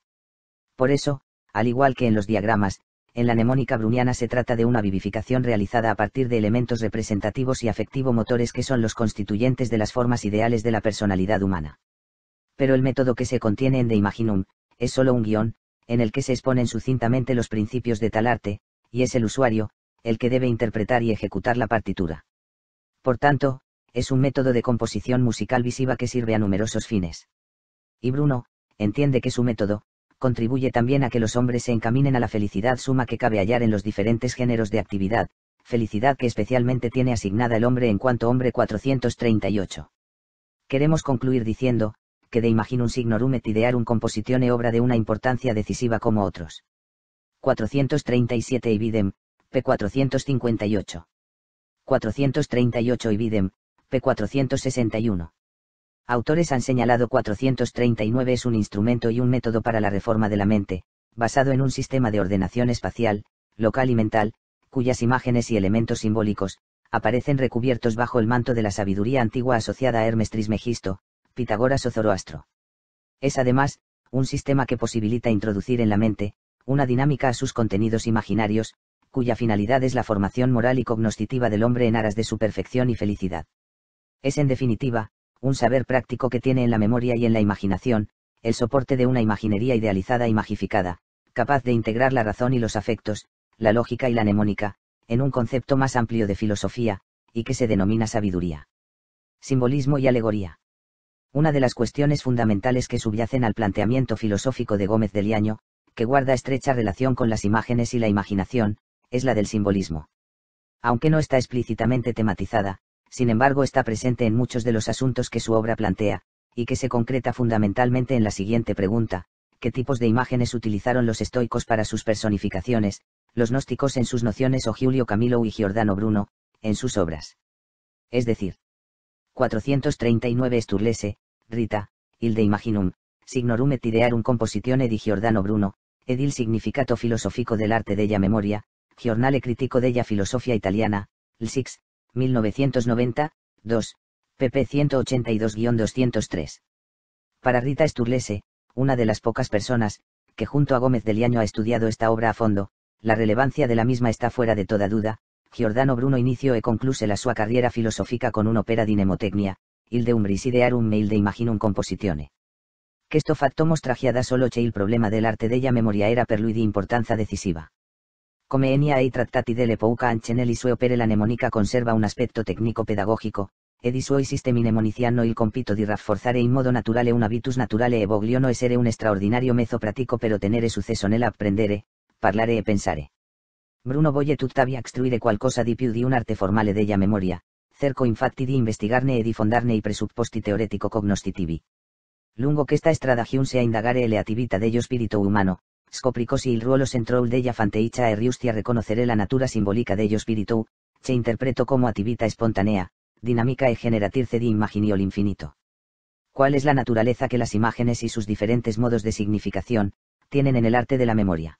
Por eso, al igual que en los diagramas, en la mnemónica bruniana se trata de una vivificación realizada a partir de elementos representativos y afectivo-motores que son los constituyentes de las formas ideales de la personalidad humana. Pero el método que se contiene en De Imaginum, es solo un guión, en el que se exponen sucintamente los principios de tal arte, y es el usuario, el que debe interpretar y ejecutar la partitura. Por tanto, es un método de composición musical visiva que sirve a numerosos fines. Y Bruno, entiende que su método, contribuye también a que los hombres se encaminen a la felicidad suma que cabe hallar en los diferentes géneros de actividad, felicidad que especialmente tiene asignada el hombre en cuanto hombre 438. Queremos concluir diciendo, que de imaginum signorum et un compositione obra de una importancia decisiva como otros. 437 Ibidem, p. 458. 438 Ibidem, p. 461. Autores han señalado 439 es un instrumento y un método para la reforma de la mente, basado en un sistema de ordenación espacial, local y mental, cuyas imágenes y elementos simbólicos, aparecen recubiertos bajo el manto de la sabiduría antigua asociada a Hermes Trismegisto, Pitágoras o Zoroastro. Es además, un sistema que posibilita introducir en la mente, una dinámica a sus contenidos imaginarios, cuya finalidad es la formación moral y cognoscitiva del hombre en aras de su perfección y felicidad. Es en definitiva, un saber práctico que tiene en la memoria y en la imaginación, el soporte de una imaginería idealizada y magificada, capaz de integrar la razón y los afectos, la lógica y la mnemónica, en un concepto más amplio de filosofía, y que se denomina sabiduría. Simbolismo y alegoría. Una de las cuestiones fundamentales que subyacen al planteamiento filosófico de Gómez de Liaño, que guarda estrecha relación con las imágenes y la imaginación, es la del simbolismo. Aunque no está explícitamente tematizada, sin embargo está presente en muchos de los asuntos que su obra plantea, y que se concreta fundamentalmente en la siguiente pregunta, ¿qué tipos de imágenes utilizaron los estoicos para sus personificaciones, los gnósticos en sus nociones o Giulio Camilo y Giordano Bruno, en sus obras? Es decir, 439 Sturlese, Rita, De Imaginum, Signorum et idearum compositione di Giordano Bruno, Edil il significato filosofico dell'arte della memoria, Giornale critico della filosofia italiana, L 1990, 2, pp 182-203. Para Rita Sturlese, una de las pocas personas, que junto a Gómez Deliaño ha estudiado esta obra a fondo, la relevancia de la misma está fuera de toda duda, Giordano Bruno inició e concluse la sua carrera filosófica con un di dinemotecnia, il de idearum me il de imaginum compositione. Que esto fatto mostragiada solo che il problema del dell'arte della memoria era per lui di importanza decisiva come enia e trattati delle i sue opere la mnemonica conserva un aspetto tecnico-pedagogico, ed i suoi sistemi mnemoniciano il compito di rafforzare in modo naturale un habitus naturale e vogliono essere un extraordinario mezzo pratico per tenere successo nell'apprendere, parlare e pensare. Bruno voye tuttavia extruire qualcosa di più di un arte formale della memoria, cerco infatti di investigarne e di fondarne i presupposti teoretico cognostitivi. Lungo questa giunse sea indagare e le dello spirito humano si il ruolo central della fanteicha e riuscia a riconoscere la natura simbolica dello espíritu, che interpreto como attività spontanea, dinámica e generatrice di imaginiol infinito. ¿Cuál es la naturaleza que las imágenes y sus diferentes modos de significación, tienen en el arte de la memoria?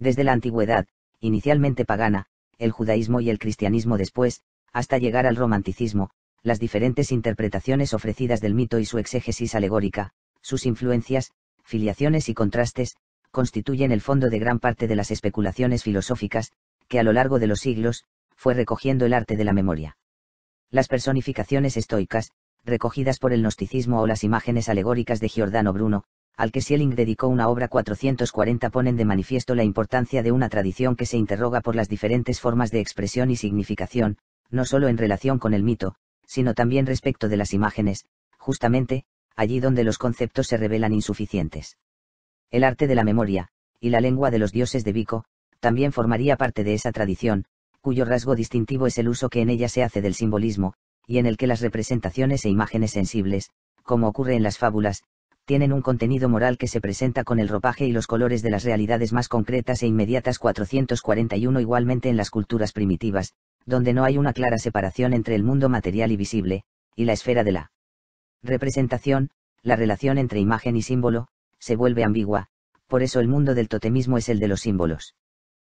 Desde la antigüedad, inicialmente pagana, el judaísmo y el cristianismo después, hasta llegar al romanticismo, las diferentes interpretaciones ofrecidas del mito y su exégesis alegórica, sus influencias, filiaciones y contrastes, constituyen el fondo de gran parte de las especulaciones filosóficas, que a lo largo de los siglos, fue recogiendo el arte de la memoria. Las personificaciones estoicas, recogidas por el gnosticismo o las imágenes alegóricas de Giordano Bruno, al que Schelling dedicó una obra 440 ponen de manifiesto la importancia de una tradición que se interroga por las diferentes formas de expresión y significación, no solo en relación con el mito, sino también respecto de las imágenes, justamente, allí donde los conceptos se revelan insuficientes. El arte de la memoria, y la lengua de los dioses de Vico, también formaría parte de esa tradición, cuyo rasgo distintivo es el uso que en ella se hace del simbolismo, y en el que las representaciones e imágenes sensibles, como ocurre en las fábulas, tienen un contenido moral que se presenta con el ropaje y los colores de las realidades más concretas e inmediatas 441 igualmente en las culturas primitivas, donde no hay una clara separación entre el mundo material y visible, y la esfera de la representación, la relación entre imagen y símbolo, se vuelve ambigua, por eso el mundo del totemismo es el de los símbolos.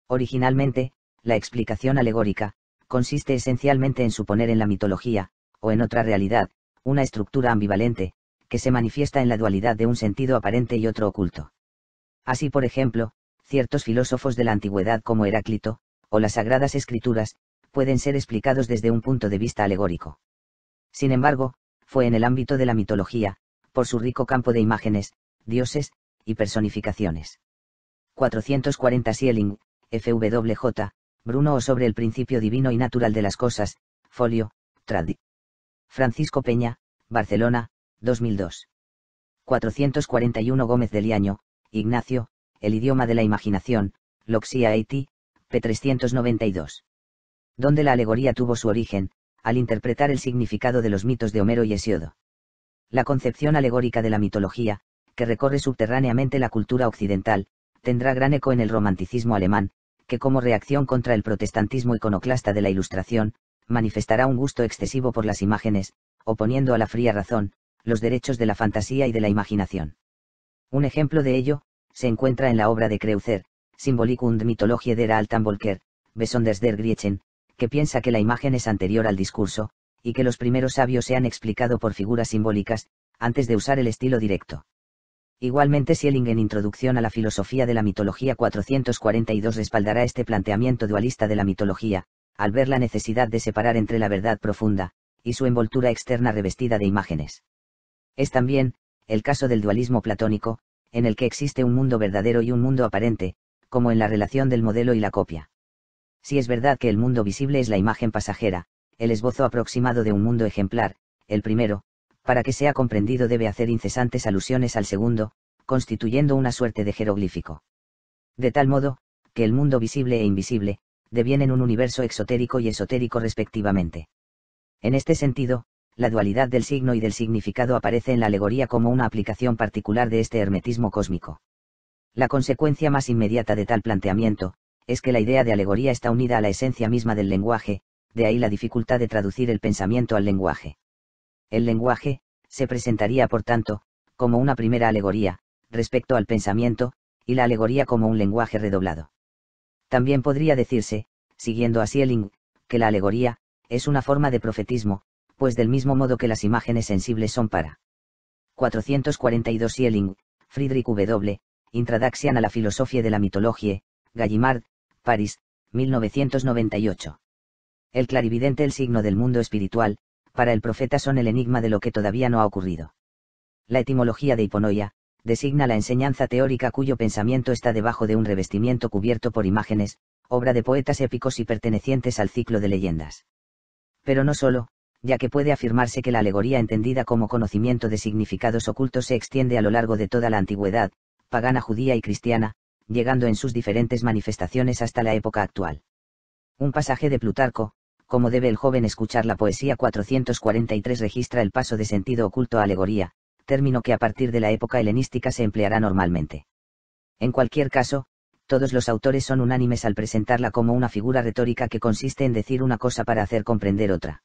Originalmente, la explicación alegórica, consiste esencialmente en suponer en la mitología, o en otra realidad, una estructura ambivalente, que se manifiesta en la dualidad de un sentido aparente y otro oculto. Así, por ejemplo, ciertos filósofos de la antigüedad como Heráclito, o las sagradas escrituras, pueden ser explicados desde un punto de vista alegórico. Sin embargo, fue en el ámbito de la mitología, por su rico campo de imágenes, dioses, y personificaciones. 440 Sieling, FWJ, Bruno o sobre el principio divino y natural de las cosas, folio, trad. Francisco Peña, Barcelona, 2002. 441 Gómez de Liaño, Ignacio, El idioma de la imaginación, Loxia Haití, P392. Donde la alegoría tuvo su origen, al interpretar el significado de los mitos de Homero y Hesiodo. La concepción alegórica de la mitología, que recorre subterráneamente la cultura occidental, tendrá gran eco en el romanticismo alemán, que como reacción contra el protestantismo iconoclasta de la Ilustración, manifestará un gusto excesivo por las imágenes, oponiendo a la fría razón, los derechos de la fantasía y de la imaginación. Un ejemplo de ello, se encuentra en la obra de Kreuzer, Symbolic und Mythologie der Alten Volker, Besonders der Griechen, que piensa que la imagen es anterior al discurso, y que los primeros sabios se han explicado por figuras simbólicas, antes de usar el estilo directo. Igualmente Schelling en Introducción a la Filosofía de la Mitología 442 respaldará este planteamiento dualista de la mitología, al ver la necesidad de separar entre la verdad profunda, y su envoltura externa revestida de imágenes. Es también, el caso del dualismo platónico, en el que existe un mundo verdadero y un mundo aparente, como en la relación del modelo y la copia. Si es verdad que el mundo visible es la imagen pasajera, el esbozo aproximado de un mundo ejemplar, el primero, para que sea comprendido debe hacer incesantes alusiones al segundo, constituyendo una suerte de jeroglífico. De tal modo, que el mundo visible e invisible, devienen un universo exotérico y esotérico respectivamente. En este sentido, la dualidad del signo y del significado aparece en la alegoría como una aplicación particular de este hermetismo cósmico. La consecuencia más inmediata de tal planteamiento, es que la idea de alegoría está unida a la esencia misma del lenguaje, de ahí la dificultad de traducir el pensamiento al lenguaje. El lenguaje, se presentaría por tanto, como una primera alegoría, respecto al pensamiento, y la alegoría como un lenguaje redoblado. También podría decirse, siguiendo a Sieling, que la alegoría, es una forma de profetismo, pues del mismo modo que las imágenes sensibles son para. 442 Schelling, Friedrich W., Intradaxian a la filosofía de la mitología, Gallimard, París, 1998. El clarividente El signo del mundo espiritual, para el profeta son el enigma de lo que todavía no ha ocurrido. La etimología de hiponoia, designa la enseñanza teórica cuyo pensamiento está debajo de un revestimiento cubierto por imágenes, obra de poetas épicos y pertenecientes al ciclo de leyendas. Pero no solo, ya que puede afirmarse que la alegoría entendida como conocimiento de significados ocultos se extiende a lo largo de toda la antigüedad, pagana judía y cristiana, llegando en sus diferentes manifestaciones hasta la época actual. Un pasaje de Plutarco, como debe el joven escuchar la poesía 443 registra el paso de sentido oculto a alegoría, término que a partir de la época helenística se empleará normalmente. En cualquier caso, todos los autores son unánimes al presentarla como una figura retórica que consiste en decir una cosa para hacer comprender otra.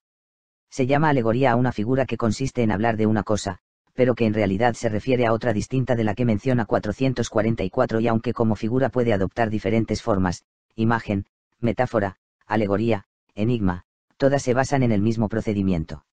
Se llama alegoría a una figura que consiste en hablar de una cosa, pero que en realidad se refiere a otra distinta de la que menciona 444 y aunque como figura puede adoptar diferentes formas, imagen, metáfora, alegoría, enigma, todas se basan en el mismo procedimiento.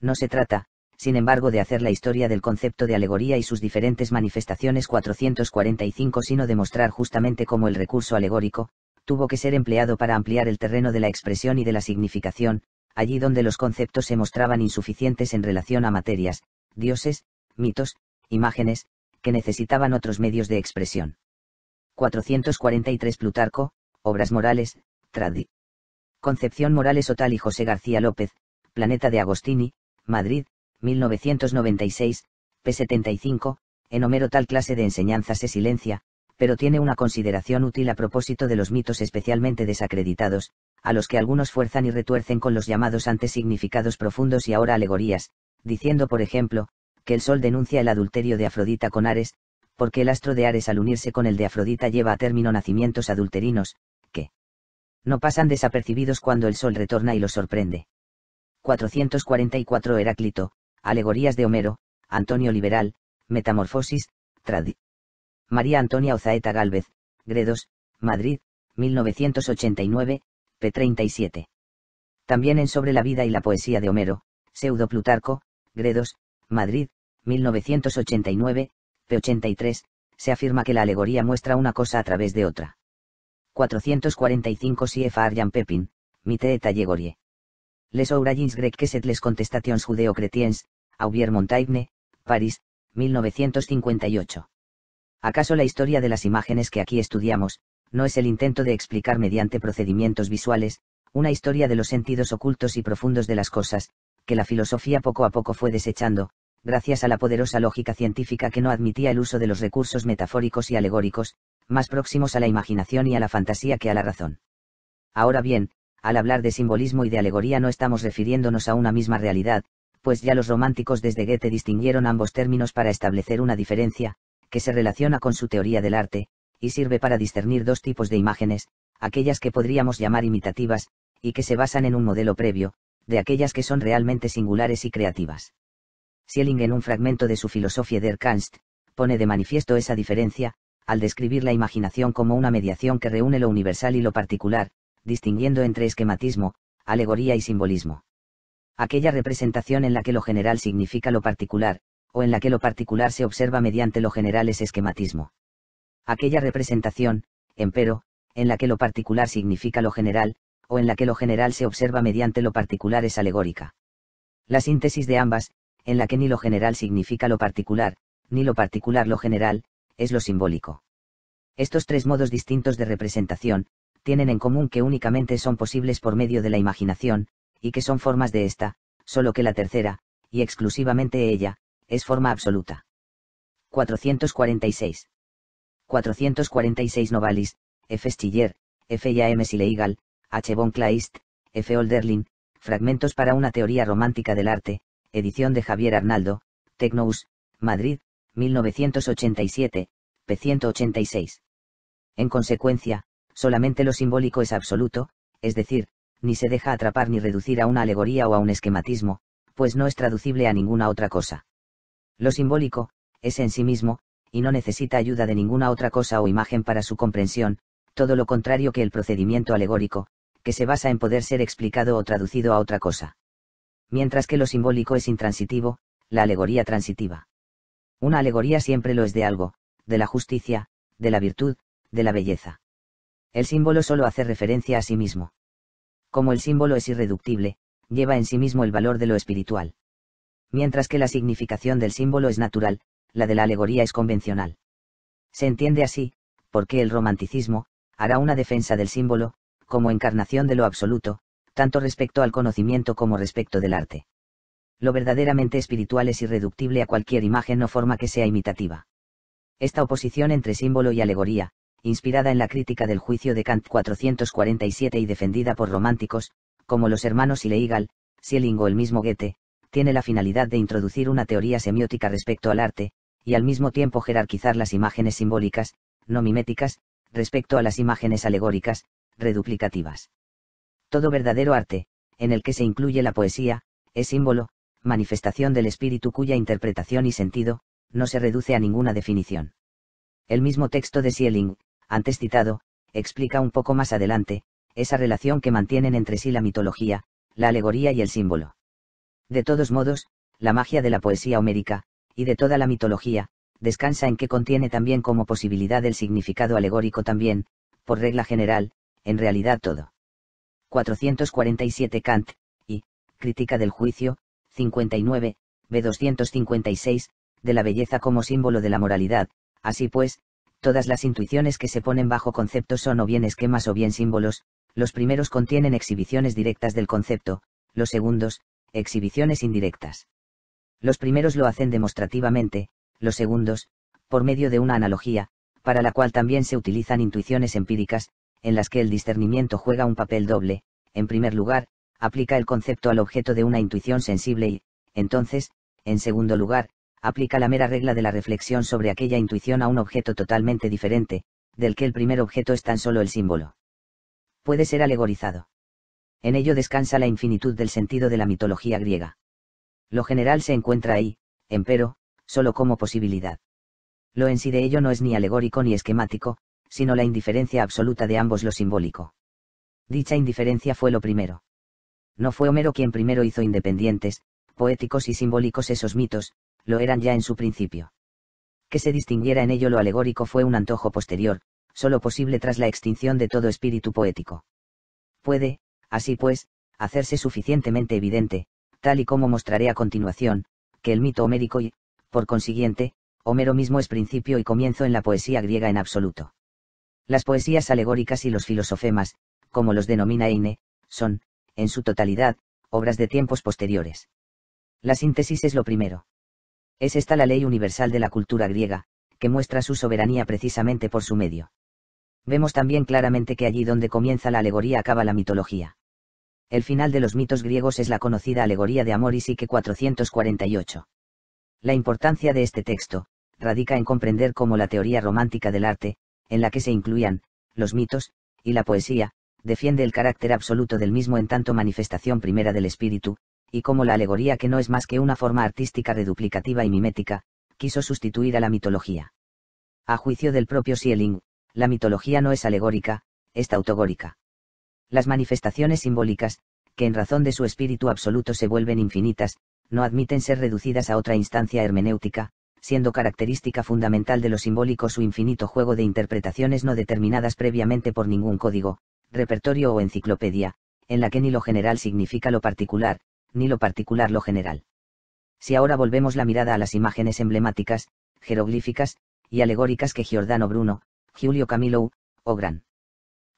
No se trata, sin embargo, de hacer la historia del concepto de alegoría y sus diferentes manifestaciones 445, sino de mostrar justamente cómo el recurso alegórico, tuvo que ser empleado para ampliar el terreno de la expresión y de la significación, allí donde los conceptos se mostraban insuficientes en relación a materias, dioses, mitos, imágenes, que necesitaban otros medios de expresión. 443 Plutarco, Obras Morales, Tradi. Concepción Morales Otal y José García López, Planeta de Agostini, Madrid, 1996, p75, en Homero tal clase de enseñanza se silencia, pero tiene una consideración útil a propósito de los mitos especialmente desacreditados, a los que algunos fuerzan y retuercen con los llamados antes significados profundos y ahora alegorías, diciendo por ejemplo, que el sol denuncia el adulterio de Afrodita con Ares, porque el astro de Ares al unirse con el de Afrodita lleva a término nacimientos adulterinos, no pasan desapercibidos cuando el sol retorna y los sorprende. 444 Heráclito, Alegorías de Homero, Antonio Liberal, Metamorfosis, Trad. María Antonia Ozaeta Galvez, Gredos, Madrid, 1989, p37. También en Sobre la vida y la poesía de Homero, Pseudo Plutarco, Gredos, Madrid, 1989, p83, se afirma que la alegoría muestra una cosa a través de otra. 445 CF Arjan Pepin, mite Tallegorie. Yegorie. Les ouvrages Grecques et les Contestations Judeo-Cretiens, Aubier Montaigne, París, 1958. ¿Acaso la historia de las imágenes que aquí estudiamos, no es el intento de explicar mediante procedimientos visuales, una historia de los sentidos ocultos y profundos de las cosas, que la filosofía poco a poco fue desechando, gracias a la poderosa lógica científica que no admitía el uso de los recursos metafóricos y alegóricos, más próximos a la imaginación y a la fantasía que a la razón. Ahora bien, al hablar de simbolismo y de alegoría no estamos refiriéndonos a una misma realidad, pues ya los románticos desde Goethe distinguieron ambos términos para establecer una diferencia, que se relaciona con su teoría del arte, y sirve para discernir dos tipos de imágenes, aquellas que podríamos llamar imitativas, y que se basan en un modelo previo, de aquellas que son realmente singulares y creativas. Schelling en un fragmento de su filosofía der Kunst, pone de manifiesto esa diferencia, al describir la imaginación como una mediación que reúne lo universal y lo particular, distinguiendo entre esquematismo, alegoría y simbolismo. Aquella representación en la que lo general significa lo particular, o en la que lo particular se observa mediante lo general es esquematismo. Aquella representación, empero, en la que lo particular significa lo general, o en la que lo general se observa mediante lo particular es alegórica. La síntesis de ambas, en la que ni lo general significa lo particular, ni lo particular lo general, es lo simbólico. Estos tres modos distintos de representación, tienen en común que únicamente son posibles por medio de la imaginación, y que son formas de esta, solo que la tercera, y exclusivamente ella, es forma absoluta. 446. 446 Novalis, F. Schiller, F. M. Sileigal, H. von Kleist, F. Olderlin, Fragmentos para una teoría romántica del arte, edición de Javier Arnaldo, Tecnous, Madrid, 1987, p. 186. En consecuencia, solamente lo simbólico es absoluto, es decir, ni se deja atrapar ni reducir a una alegoría o a un esquematismo, pues no es traducible a ninguna otra cosa. Lo simbólico, es en sí mismo, y no necesita ayuda de ninguna otra cosa o imagen para su comprensión, todo lo contrario que el procedimiento alegórico, que se basa en poder ser explicado o traducido a otra cosa. Mientras que lo simbólico es intransitivo, la alegoría transitiva. Una alegoría siempre lo es de algo, de la justicia, de la virtud, de la belleza. El símbolo solo hace referencia a sí mismo. Como el símbolo es irreductible, lleva en sí mismo el valor de lo espiritual. Mientras que la significación del símbolo es natural, la de la alegoría es convencional. Se entiende así, porque el romanticismo, hará una defensa del símbolo, como encarnación de lo absoluto, tanto respecto al conocimiento como respecto del arte. Lo verdaderamente espiritual es irreductible a cualquier imagen o forma que sea imitativa. Esta oposición entre símbolo y alegoría, inspirada en la crítica del juicio de Kant 447 y defendida por románticos, como los hermanos Sileigal, Sieling o el mismo Goethe, tiene la finalidad de introducir una teoría semiótica respecto al arte, y al mismo tiempo jerarquizar las imágenes simbólicas, no miméticas, respecto a las imágenes alegóricas, reduplicativas. Todo verdadero arte, en el que se incluye la poesía, es símbolo, manifestación del espíritu cuya interpretación y sentido, no se reduce a ninguna definición. El mismo texto de Sieling, antes citado, explica un poco más adelante, esa relación que mantienen entre sí la mitología, la alegoría y el símbolo. De todos modos, la magia de la poesía homérica, y de toda la mitología, descansa en que contiene también como posibilidad el significado alegórico también, por regla general, en realidad todo. 447 Kant, y, Crítica del Juicio, 59, b 256, de la belleza como símbolo de la moralidad, así pues, todas las intuiciones que se ponen bajo conceptos son o bien esquemas o bien símbolos, los primeros contienen exhibiciones directas del concepto, los segundos, exhibiciones indirectas. Los primeros lo hacen demostrativamente, los segundos, por medio de una analogía, para la cual también se utilizan intuiciones empíricas, en las que el discernimiento juega un papel doble, en primer lugar, aplica el concepto al objeto de una intuición sensible y, entonces, en segundo lugar, aplica la mera regla de la reflexión sobre aquella intuición a un objeto totalmente diferente, del que el primer objeto es tan solo el símbolo. Puede ser alegorizado. En ello descansa la infinitud del sentido de la mitología griega. Lo general se encuentra ahí, empero, solo como posibilidad. Lo en sí de ello no es ni alegórico ni esquemático, sino la indiferencia absoluta de ambos lo simbólico. Dicha indiferencia fue lo primero. No fue Homero quien primero hizo independientes, poéticos y simbólicos esos mitos, lo eran ya en su principio. Que se distinguiera en ello lo alegórico fue un antojo posterior, solo posible tras la extinción de todo espíritu poético. Puede, así pues, hacerse suficientemente evidente, tal y como mostraré a continuación, que el mito homérico y, por consiguiente, Homero mismo es principio y comienzo en la poesía griega en absoluto. Las poesías alegóricas y los filosofemas, como los denomina Ine, son, en su totalidad, obras de tiempos posteriores. La síntesis es lo primero. Es esta la ley universal de la cultura griega, que muestra su soberanía precisamente por su medio. Vemos también claramente que allí donde comienza la alegoría acaba la mitología. El final de los mitos griegos es la conocida alegoría de Amor y Psique 448. La importancia de este texto, radica en comprender cómo la teoría romántica del arte, en la que se incluían, los mitos, y la poesía, defiende el carácter absoluto del mismo en tanto manifestación primera del espíritu, y como la alegoría que no es más que una forma artística reduplicativa y mimética, quiso sustituir a la mitología. A juicio del propio Sieling, la mitología no es alegórica, es tautogórica. Las manifestaciones simbólicas, que en razón de su espíritu absoluto se vuelven infinitas, no admiten ser reducidas a otra instancia hermenéutica, siendo característica fundamental de lo simbólico su infinito juego de interpretaciones no determinadas previamente por ningún código, repertorio o enciclopedia, en la que ni lo general significa lo particular, ni lo particular lo general. Si ahora volvemos la mirada a las imágenes emblemáticas, jeroglíficas, y alegóricas que Giordano Bruno, Giulio Camillo, Ogran.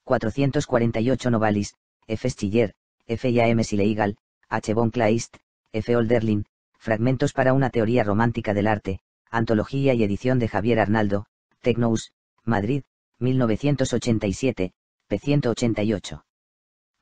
448 Novalis, F. Schiller, F. y M. Sileigal, H. von Kleist, F. Olderlin, Fragmentos para una teoría romántica del arte, antología y edición de Javier Arnaldo, Tecnos, Madrid, 1987, p. 188.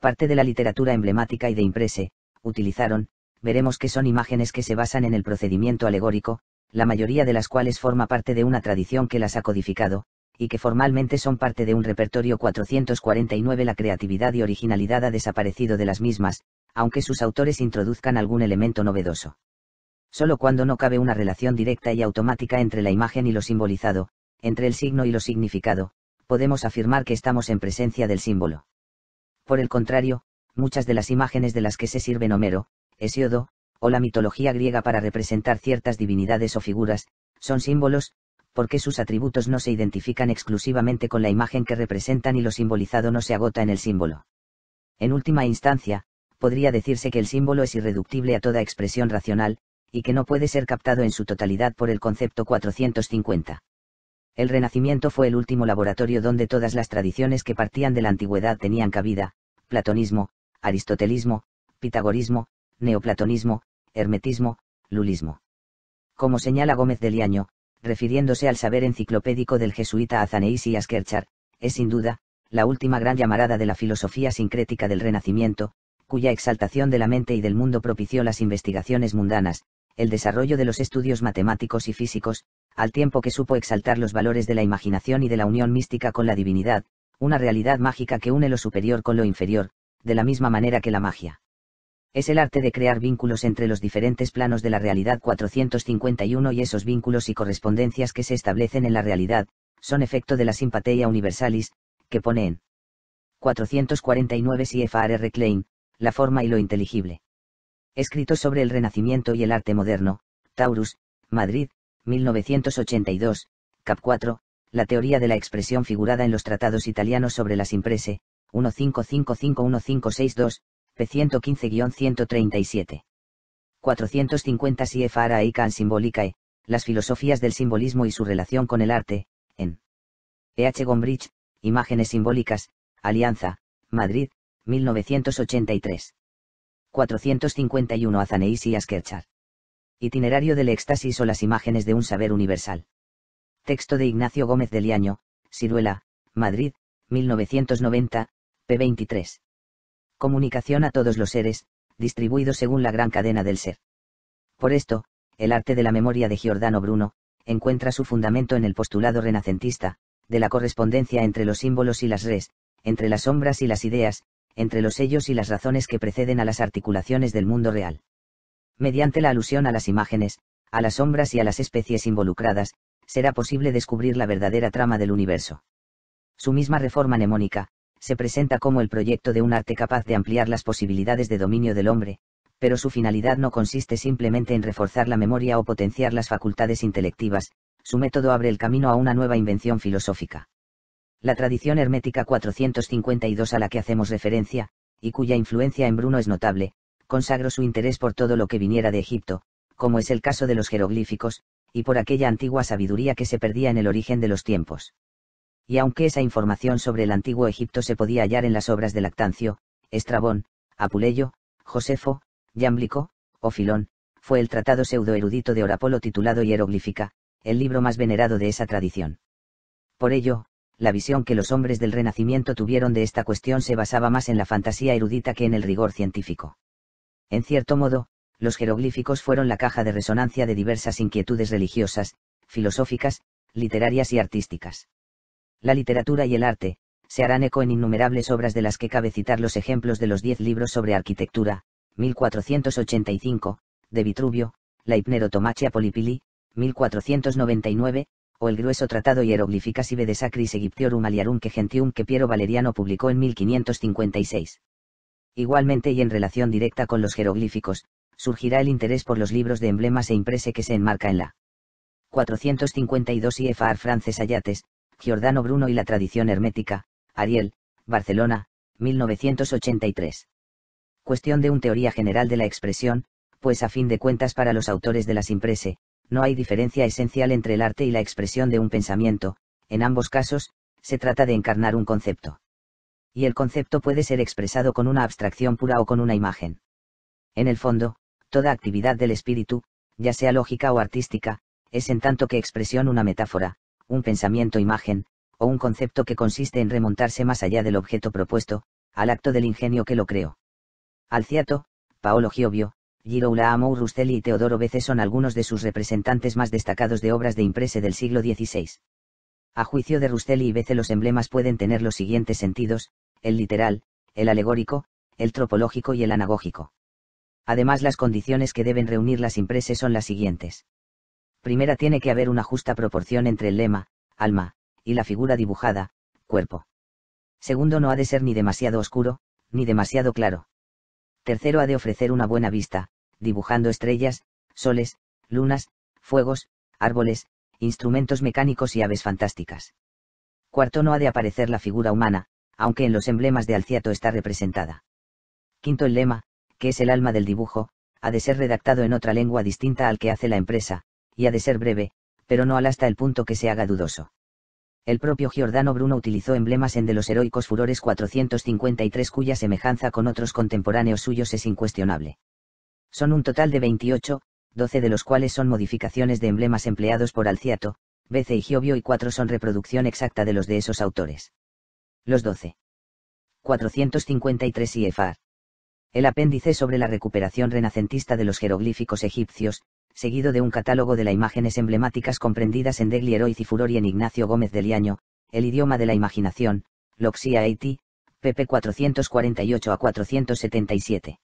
Parte de la literatura emblemática y de imprese, utilizaron, veremos que son imágenes que se basan en el procedimiento alegórico, la mayoría de las cuales forma parte de una tradición que las ha codificado, y que formalmente son parte de un repertorio 449 la creatividad y originalidad ha desaparecido de las mismas, aunque sus autores introduzcan algún elemento novedoso. Solo cuando no cabe una relación directa y automática entre la imagen y lo simbolizado, entre el signo y lo significado, podemos afirmar que estamos en presencia del símbolo. Por el contrario, muchas de las imágenes de las que se sirven Homero, Hesiodo, o la mitología griega para representar ciertas divinidades o figuras, son símbolos, porque sus atributos no se identifican exclusivamente con la imagen que representan y lo simbolizado no se agota en el símbolo. En última instancia, podría decirse que el símbolo es irreductible a toda expresión racional, y que no puede ser captado en su totalidad por el concepto 450. El Renacimiento fue el último laboratorio donde todas las tradiciones que partían de la antigüedad tenían cabida, platonismo, aristotelismo, pitagorismo, neoplatonismo, hermetismo, lulismo. Como señala Gómez de Liaño, refiriéndose al saber enciclopédico del jesuita Azaneís y Askerchar, es sin duda, la última gran llamarada de la filosofía sincrética del Renacimiento, cuya exaltación de la mente y del mundo propició las investigaciones mundanas, el desarrollo de los estudios matemáticos y físicos, al tiempo que supo exaltar los valores de la imaginación y de la unión mística con la divinidad, una realidad mágica que une lo superior con lo inferior, de la misma manera que la magia. Es el arte de crear vínculos entre los diferentes planos de la realidad 451 y esos vínculos y correspondencias que se establecen en la realidad, son efecto de la simpatía universalis, que pone en 449 CFR Klein, la forma y lo inteligible. Escrito sobre el Renacimiento y el Arte Moderno, Taurus, Madrid, 1982, Cap 4, La teoría de la expresión figurada en los tratados italianos sobre las imprese, 15551562, p. 115-137. 450 y e Can Simbolicae, Las filosofías del simbolismo y su relación con el arte, en E. H. Gombrich, Imágenes simbólicas, Alianza, Madrid, 1983. 451 Azaneis y Askerchar. Itinerario del éxtasis o las imágenes de un saber universal. Texto de Ignacio Gómez de Liaño, Siruela, Madrid, 1990, p23. Comunicación a todos los seres, distribuido según la gran cadena del ser. Por esto, el arte de la memoria de Giordano Bruno, encuentra su fundamento en el postulado renacentista, de la correspondencia entre los símbolos y las res, entre las sombras y las ideas, entre los sellos y las razones que preceden a las articulaciones del mundo real. Mediante la alusión a las imágenes, a las sombras y a las especies involucradas, será posible descubrir la verdadera trama del universo. Su misma reforma mnemónica, se presenta como el proyecto de un arte capaz de ampliar las posibilidades de dominio del hombre, pero su finalidad no consiste simplemente en reforzar la memoria o potenciar las facultades intelectivas, su método abre el camino a una nueva invención filosófica la tradición hermética 452 a la que hacemos referencia, y cuya influencia en Bruno es notable, consagró su interés por todo lo que viniera de Egipto, como es el caso de los jeroglíficos, y por aquella antigua sabiduría que se perdía en el origen de los tiempos. Y aunque esa información sobre el antiguo Egipto se podía hallar en las obras de Lactancio, Estrabón, Apuleyo, Josefo, Yámblico, o Filón, fue el tratado pseudoerudito de Orapolo titulado Hieroglífica, el libro más venerado de esa tradición. Por ello, la visión que los hombres del Renacimiento tuvieron de esta cuestión se basaba más en la fantasía erudita que en el rigor científico. En cierto modo, los jeroglíficos fueron la caja de resonancia de diversas inquietudes religiosas, filosóficas, literarias y artísticas. La literatura y el arte, se harán eco en innumerables obras de las que cabe citar los ejemplos de los diez libros sobre arquitectura, 1485, de Vitruvio, la ipnerotomacia Polipili, 1499, o el grueso tratado hieroglíficas y de Sacris egiptiorum Aliarum que Gentium que Piero Valeriano publicó en 1556. Igualmente y en relación directa con los jeroglíficos, surgirá el interés por los libros de emblemas e imprese que se enmarca en la 452 I.F.A.R. Frances Ayates, Giordano Bruno y la tradición hermética, Ariel, Barcelona, 1983. Cuestión de un teoría general de la expresión, pues a fin de cuentas para los autores de las imprese, no hay diferencia esencial entre el arte y la expresión de un pensamiento, en ambos casos, se trata de encarnar un concepto. Y el concepto puede ser expresado con una abstracción pura o con una imagen. En el fondo, toda actividad del espíritu, ya sea lógica o artística, es en tanto que expresión una metáfora, un pensamiento imagen, o un concepto que consiste en remontarse más allá del objeto propuesto, al acto del ingenio que lo creó. Alciato, Paolo Giovio, Giroula Amou Rustelli y Teodoro Bece son algunos de sus representantes más destacados de obras de imprese del siglo XVI. A juicio de Rustelli y Bece los emblemas pueden tener los siguientes sentidos, el literal, el alegórico, el tropológico y el anagógico. Además las condiciones que deben reunir las impreses son las siguientes. Primera tiene que haber una justa proporción entre el lema, alma, y la figura dibujada, cuerpo. Segundo no ha de ser ni demasiado oscuro, ni demasiado claro tercero ha de ofrecer una buena vista, dibujando estrellas, soles, lunas, fuegos, árboles, instrumentos mecánicos y aves fantásticas. Cuarto no ha de aparecer la figura humana, aunque en los emblemas de Alciato está representada. Quinto el lema, que es el alma del dibujo, ha de ser redactado en otra lengua distinta al que hace la empresa, y ha de ser breve, pero no hasta el punto que se haga dudoso. El propio Giordano Bruno utilizó emblemas en De los heroicos furores 453 cuya semejanza con otros contemporáneos suyos es incuestionable. Son un total de 28, 12 de los cuales son modificaciones de emblemas empleados por Alciato, Bece y Giovio y 4 son reproducción exacta de los de esos autores. Los 12. 453 y EFAR. El apéndice sobre la recuperación renacentista de los jeroglíficos egipcios, seguido de un catálogo de las imágenes emblemáticas comprendidas en Degliero y Cifurori en Ignacio Gómez de Liaño, El idioma de la imaginación, Loxia Haiti, pp 448 a 477. E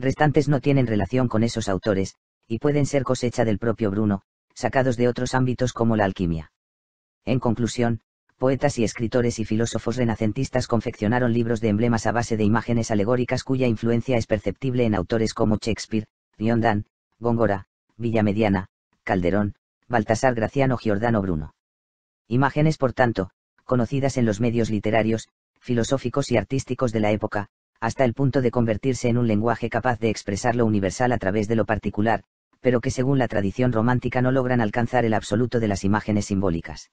Restantes no tienen relación con esos autores, y pueden ser cosecha del propio Bruno, sacados de otros ámbitos como la alquimia. En conclusión, poetas y escritores y filósofos renacentistas confeccionaron libros de emblemas a base de imágenes alegóricas cuya influencia es perceptible en autores como Shakespeare, Góngora, Villamediana, Calderón, Baltasar Graciano Giordano Bruno. Imágenes, por tanto, conocidas en los medios literarios, filosóficos y artísticos de la época, hasta el punto de convertirse en un lenguaje capaz de expresar lo universal a través de lo particular, pero que según la tradición romántica no logran alcanzar el absoluto de las imágenes simbólicas.